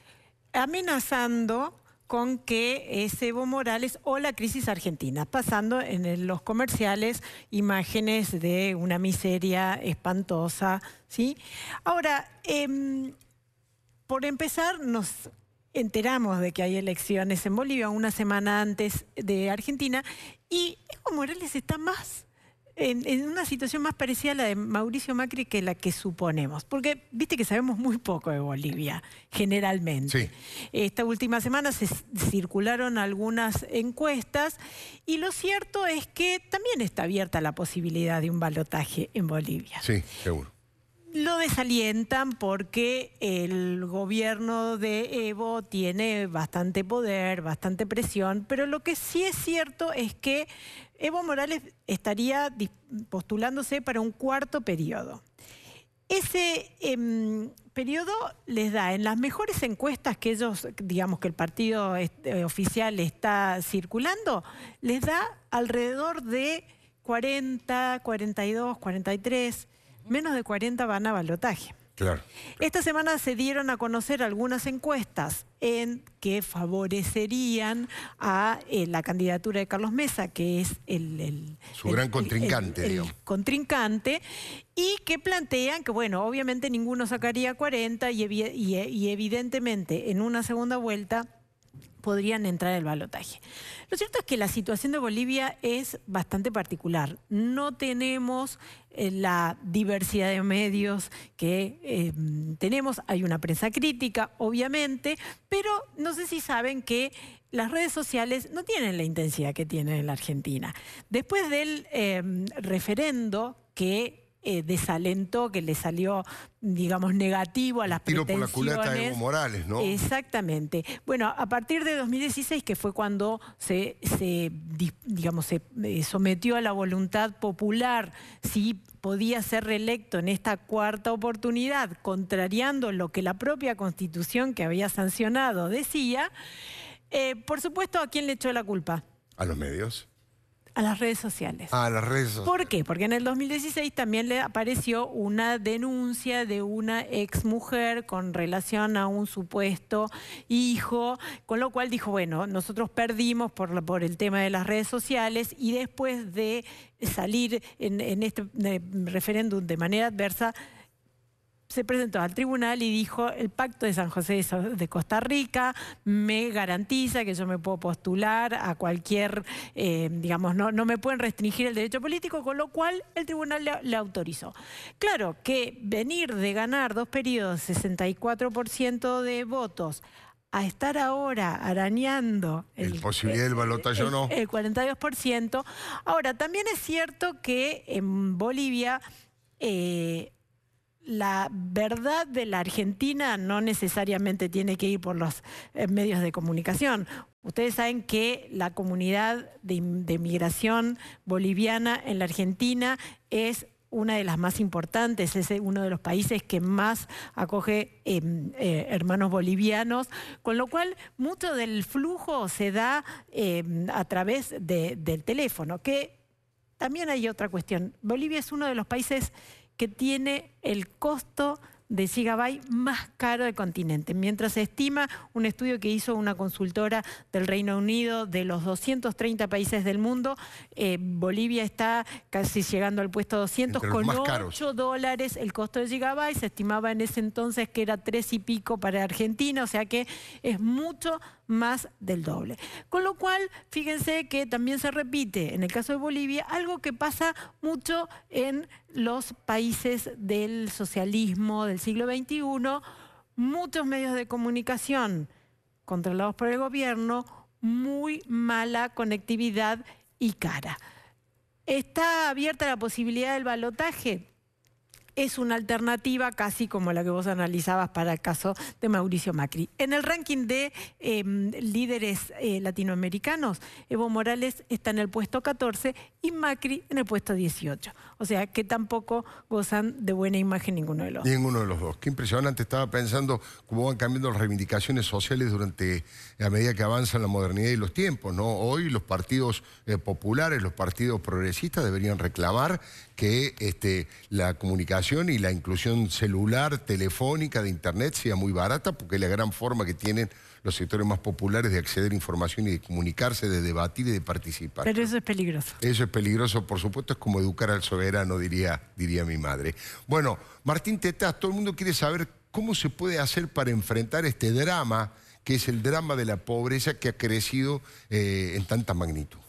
amenazando con que es Evo Morales o la crisis argentina, pasando en los comerciales imágenes de una miseria espantosa. ¿sí? Ahora, em, por empezar, nos enteramos de que hay elecciones en Bolivia una semana antes de Argentina y Evo Morales está más en, una situación más parecida a la de Mauricio Macri que la que suponemos. Porque viste que sabemos muy poco de Bolivia, generalmente. Sí. Esta última semana se circularon algunas encuestas y lo cierto es que también está abierta la posibilidad de un balotaje en Bolivia. Sí, seguro lo desalientan porque el gobierno de Evo tiene bastante poder, bastante presión, pero lo que sí es cierto es que Evo Morales estaría postulándose para un cuarto periodo. Ese em, periodo les da, en las mejores encuestas que ellos, digamos que el partido este, oficial está circulando, les da alrededor de 40, 42, 43, menos de 40 van a balotaje. Esta semana se dieron a conocer algunas encuestas en que favorecerían a eh, la candidatura de Carlos Mesa, que es el... Su gran contrincante, contrincante, y que plantean que, bueno, obviamente ninguno sacaría 40 y evidentemente en una segunda vuelta podrían entrar al balotaje. Lo cierto es que la situación de Bolivia es bastante particular. No tenemos eh, la diversidad de medios que em, tenemos. Hay una prensa crítica, obviamente, pero no sé si saben que las redes sociales no tienen la intensidad que tienen en la Argentina. Después del em, referendo que eh, desalentó, que le salió, digamos, negativo a las Tiro por la culata de Evo Morales, ¿no? Exactamente. Bueno, a partir de 2016, que fue cuando se, digamos, se eh, sometió a la voluntad popular, si podía ser reelecto en esta cuarta oportunidad, contrariando lo que la propia Constitución que había sancionado decía, eh, por supuesto, ¿a quién le echó la culpa? A los medios. A las redes sociales. A ah, las redes sociales. ¿Por qué? Porque en el 2016 también le apareció una denuncia de una ex mujer con relación a un supuesto hijo, con lo cual dijo, bueno, nosotros perdimos por, por el tema de las redes sociales y después de salir en este referéndum de manera adversa, se presentó al tribunal y dijo, el pacto de San José de Costa Rica me garantiza que yo me puedo postular a cualquier, eh, digamos, no, no me pueden restringir el derecho político, con lo cual el tribunal le, autorizó. Claro que venir de ganar dos periodos, 64% de votos, a estar ahora arañando el, el balotaje no. El 42%. Ahora, también es cierto que en Bolivia... Eh, la verdad de la Argentina no necesariamente tiene que ir por los eh, medios de comunicación. Ustedes saben que la comunidad de, migración boliviana en la Argentina es una de las más importantes, es eh, uno de los países que más acoge em, eh, hermanos bolivianos, con lo cual mucho del flujo se da em, a través del teléfono, que también hay otra cuestión. Bolivia es uno de los países que tiene el costo de gigabyte más caro del continente. Mientras se estima un estudio que hizo una consultora del Reino Unido de los 230 países del mundo, eh, Bolivia está casi llegando al puesto 200 con 8 dólares el costo de gigabyte. Se estimaba en ese entonces que era 3 y pico para Argentina, o sea que es mucho más del doble. Con lo cual, fíjense que también se repite en el caso de Bolivia algo que pasa mucho en los países del socialismo del siglo XXI, muchos medios de comunicación controlados por el gobierno, muy mala conectividad y cara. ¿Está abierta la posibilidad del balotaje? es una alternativa casi como la que vos analizabas para el caso de Mauricio Macri. En el ranking de em, líderes eh, latinoamericanos, Evo Morales está en el puesto 14 y Macri en el puesto 18. O sea que tampoco gozan de buena imagen ninguno de los dos. Ninguno de los dos. Qué impresionante. Estaba pensando cómo van cambiando las reivindicaciones sociales durante, eh, a medida que avanza la modernidad y los tiempos. ¿no? Hoy los partidos eh, populares, los partidos progresistas deberían reclamar que este, la comunicación y la inclusión celular, telefónica, de Internet sea muy barata, porque es la gran forma que tienen los sectores más populares de acceder a información y de comunicarse, de debatir y de participar. Pero eso es peligroso. Eso es peligroso, por supuesto, es como educar al soberano, diría, diría mi madre. Bueno, Martín Tetaz, todo el mundo quiere saber cómo se puede hacer para enfrentar este drama, que es el drama de la pobreza que ha crecido eh, en tanta magnitud.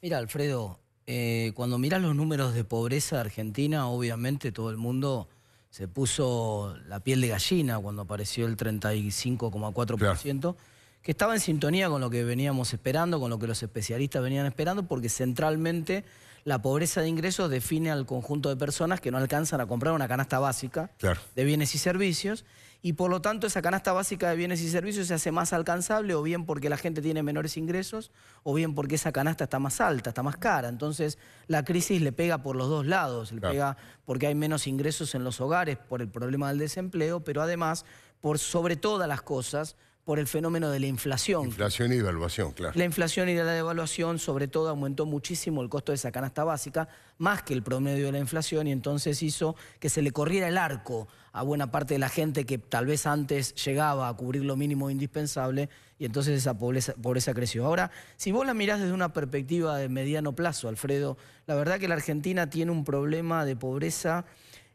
Mira, Alfredo, eh, cuando miras los números de pobreza de Argentina, obviamente todo el mundo se puso la piel de gallina cuando apareció el 35,4%, que estaba en sintonía con lo que veníamos esperando, con lo que los especialistas venían esperando, porque centralmente la pobreza de ingresos define al conjunto de personas que no alcanzan a comprar una canasta básica de bienes y servicios y por lo tanto esa canasta básica de bienes y servicios se hace más alcanzable o bien porque la gente tiene menores ingresos o bien porque esa canasta está más alta, está más cara. Entonces la crisis le pega por los dos lados, le pega porque hay menos ingresos en los hogares por el problema del desempleo, pero además por sobre todas las cosas por el fenómeno de la inflación. Inflación y devaluación, claro. La inflación y la devaluación, sobre todo, aumentó muchísimo el costo de esa canasta básica, más que el promedio de la inflación, y entonces hizo que se le corriera el arco a buena parte de la gente que tal vez antes llegaba a cubrir lo mínimo indispensable, y entonces esa pobreza, pobreza creció. Ahora, si vos la mirás desde una perspectiva de mediano plazo, Alfredo, la verdad que la Argentina tiene un problema de pobreza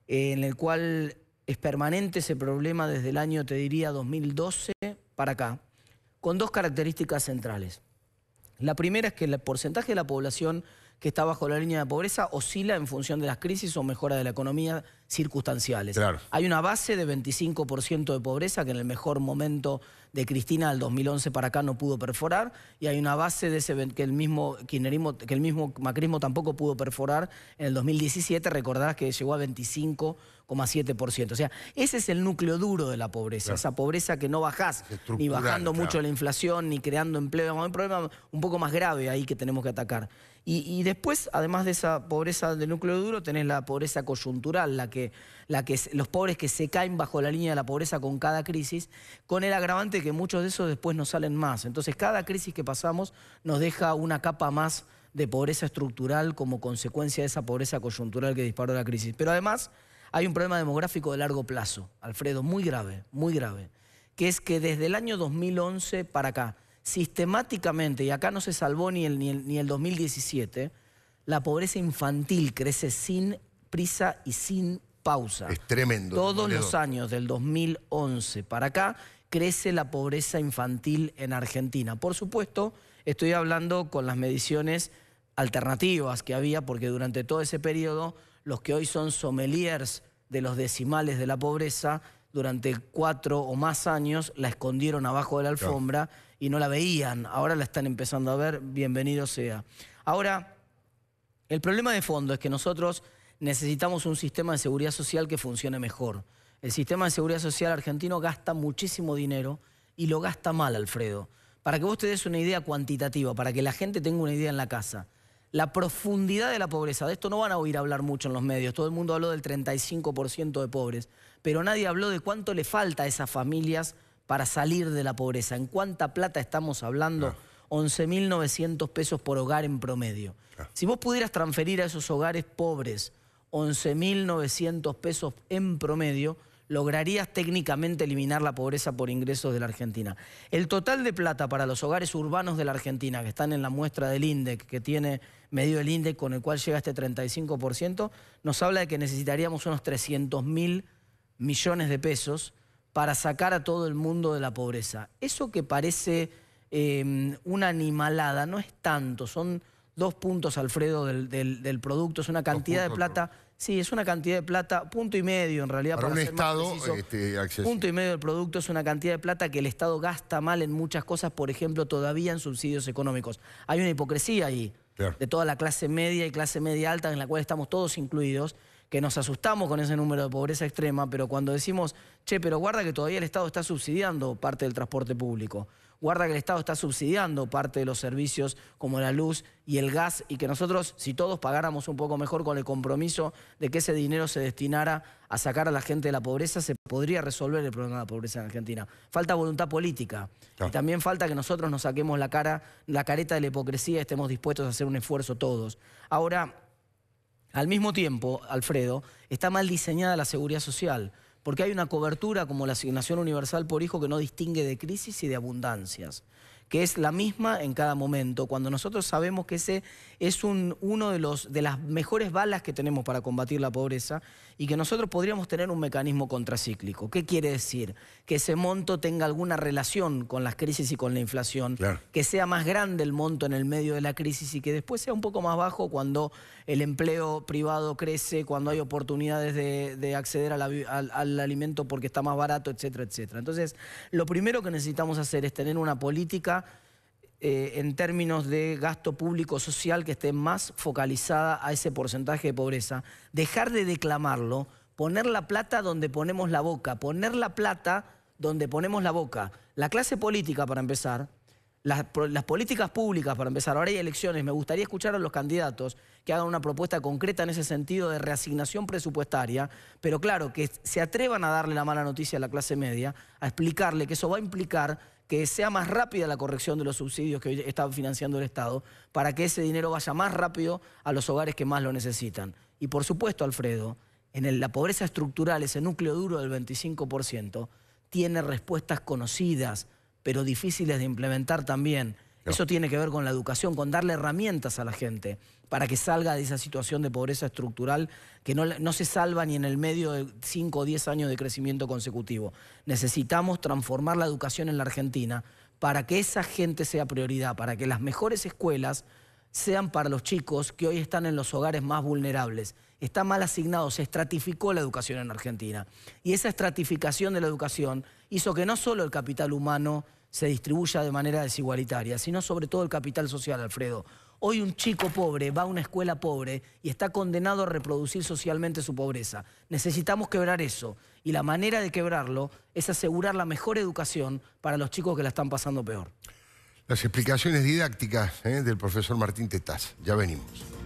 eh, en el cual es permanente ese problema desde el año, te diría, 2012 para acá, con dos características centrales. La primera es que el porcentaje de la población que está bajo la línea de pobreza oscila en función de las crisis o mejora de la economía circunstanciales. Hay una base de 25% de pobreza que en el mejor momento de Cristina del 2011 para acá no pudo perforar y hay una base de que el mismo que el mismo macrismo tampoco pudo perforar en el 2017, recordarás que llegó a 25,7%. O sea, ese es el núcleo duro de la pobreza, esa pobreza que no bajás, ni bajando mucho la inflación, ni creando empleo, hay un problema un poco más grave ahí que tenemos que atacar. Y, después, además de esa pobreza del núcleo duro, tenés la pobreza coyuntural, la que, la que, los pobres que se caen bajo la línea de la pobreza con cada crisis, con el agravante que muchos de esos después no salen más. Entonces, cada crisis que pasamos nos deja una capa más de pobreza estructural como consecuencia de esa pobreza coyuntural que disparó la crisis. Pero además hay un problema demográfico de largo plazo, Alfredo, muy grave, muy grave, que es que desde el año 2011 para acá, sistemáticamente, y acá no se salvó ni el, ni el, 2017, la pobreza infantil crece sin prisa y sin pausa. Es tremendo. Todos los años del 2011 para acá crece la pobreza infantil en Argentina. Por supuesto, estoy hablando con las mediciones alternativas que había, porque durante todo ese periodo los que hoy son sommeliers de los decimales de la pobreza, durante cuatro o más años la escondieron abajo de la alfombra y no la veían, ahora la están empezando a ver, bienvenido sea. Ahora, el problema de fondo es que nosotros necesitamos un sistema de seguridad social que funcione mejor. El sistema de seguridad social argentino gasta muchísimo dinero y lo gasta mal, Alfredo. Para que vos te des una idea cuantitativa, para que la gente tenga una idea en la casa. La profundidad de la pobreza, de esto no van a oír hablar mucho en los medios, todo el mundo habló del 35% de pobres, pero nadie habló de cuánto le falta a esas familias para salir de la pobreza. ¿En cuánta plata estamos hablando? 11.900 pesos por hogar en promedio. Si vos pudieras transferir a esos hogares pobres 11.900 pesos en promedio, lograrías técnicamente eliminar la pobreza por ingresos de la Argentina. El total de plata para los hogares urbanos de la Argentina, que están en la muestra del INDEC, que tiene medio el INDEC con el cual llega este 35%, nos habla de que necesitaríamos unos 300.000 millones de pesos para sacar a todo el mundo de la pobreza. Eso que parece em, una animalada no es tanto, son dos puntos, Alfredo, del, producto, es una cantidad de plata. Sí, es una cantidad de plata, punto y medio en realidad. Para, un Estado, este, punto y medio del producto es una cantidad de plata que el Estado gasta mal en muchas cosas, por ejemplo, todavía en subsidios económicos. Hay una hipocresía ahí, de toda la clase media y clase media alta, en la cual estamos todos incluidos, que nos asustamos con ese número de pobreza extrema, pero cuando decimos, che, pero guarda que todavía el Estado está subsidiando parte del transporte público, guarda que el Estado está subsidiando parte de los servicios como la luz y el gas, y que nosotros, si todos pagáramos un poco mejor con el compromiso de que ese dinero se destinara a sacar a la gente de la pobreza, se podría resolver el problema de la pobreza en Argentina. Falta voluntad política. Y también falta que nosotros nos saquemos la cara, la careta de la hipocresía, y estemos dispuestos a hacer un esfuerzo todos. Ahora, al mismo tiempo, Alfredo, está mal diseñada la seguridad social, porque hay una cobertura como la asignación universal por hijo que no distingue de crisis y de abundancias que es la misma en cada momento, cuando nosotros sabemos que ese es un, uno de, los, de las mejores balas que tenemos para combatir la pobreza y que nosotros podríamos tener un mecanismo contracíclico. ¿Qué quiere decir? Que ese monto tenga alguna relación con las crisis y con la inflación, que sea más grande el monto en el medio de la crisis y que después sea un poco más bajo cuando el empleo privado crece, cuando hay oportunidades de, acceder a al alimento porque está más barato, etcétera, etcétera. Entonces, lo primero que necesitamos hacer es tener una política eh, en términos de gasto público social que esté más focalizada a ese porcentaje de pobreza, dejar de declamarlo, poner la plata donde ponemos la boca, poner la plata donde ponemos la boca. La clase política, para empezar, las, políticas públicas para empezar. Ahora hay elecciones. Me gustaría escuchar a los candidatos que hagan una propuesta concreta en ese sentido de reasignación presupuestaria, pero claro, que se atrevan a darle la mala noticia a la clase media, a explicarle que eso va a implicar que sea más rápida la corrección de los subsidios que hoy está financiando el Estado, para que ese dinero vaya más rápido a los hogares que más lo necesitan. Y por supuesto, Alfredo, en la pobreza estructural, ese núcleo duro del 25%, tiene respuestas conocidas, pero difíciles de implementar también. Eso tiene que ver con la educación, con darle herramientas a la gente para que salga de esa situación de pobreza estructural que no, no se salva ni en el medio de 5 o 10 años de crecimiento consecutivo. Necesitamos transformar la educación en la Argentina para que esa gente sea prioridad, para que las mejores escuelas sean para los chicos que hoy están en los hogares más vulnerables. Está mal asignado, se estratificó la educación en Argentina. Y esa estratificación de la educación hizo que no solo el capital humano se distribuya de manera desigualitaria, sino sobre todo el capital social, Alfredo. Hoy un chico pobre va a una escuela pobre y está condenado a reproducir socialmente su pobreza. Necesitamos quebrar eso. Y la manera de quebrarlo es asegurar la mejor educación para los chicos que la están pasando peor. Las explicaciones didácticas ¿eh? del profesor Martín Tetaz. Ya venimos.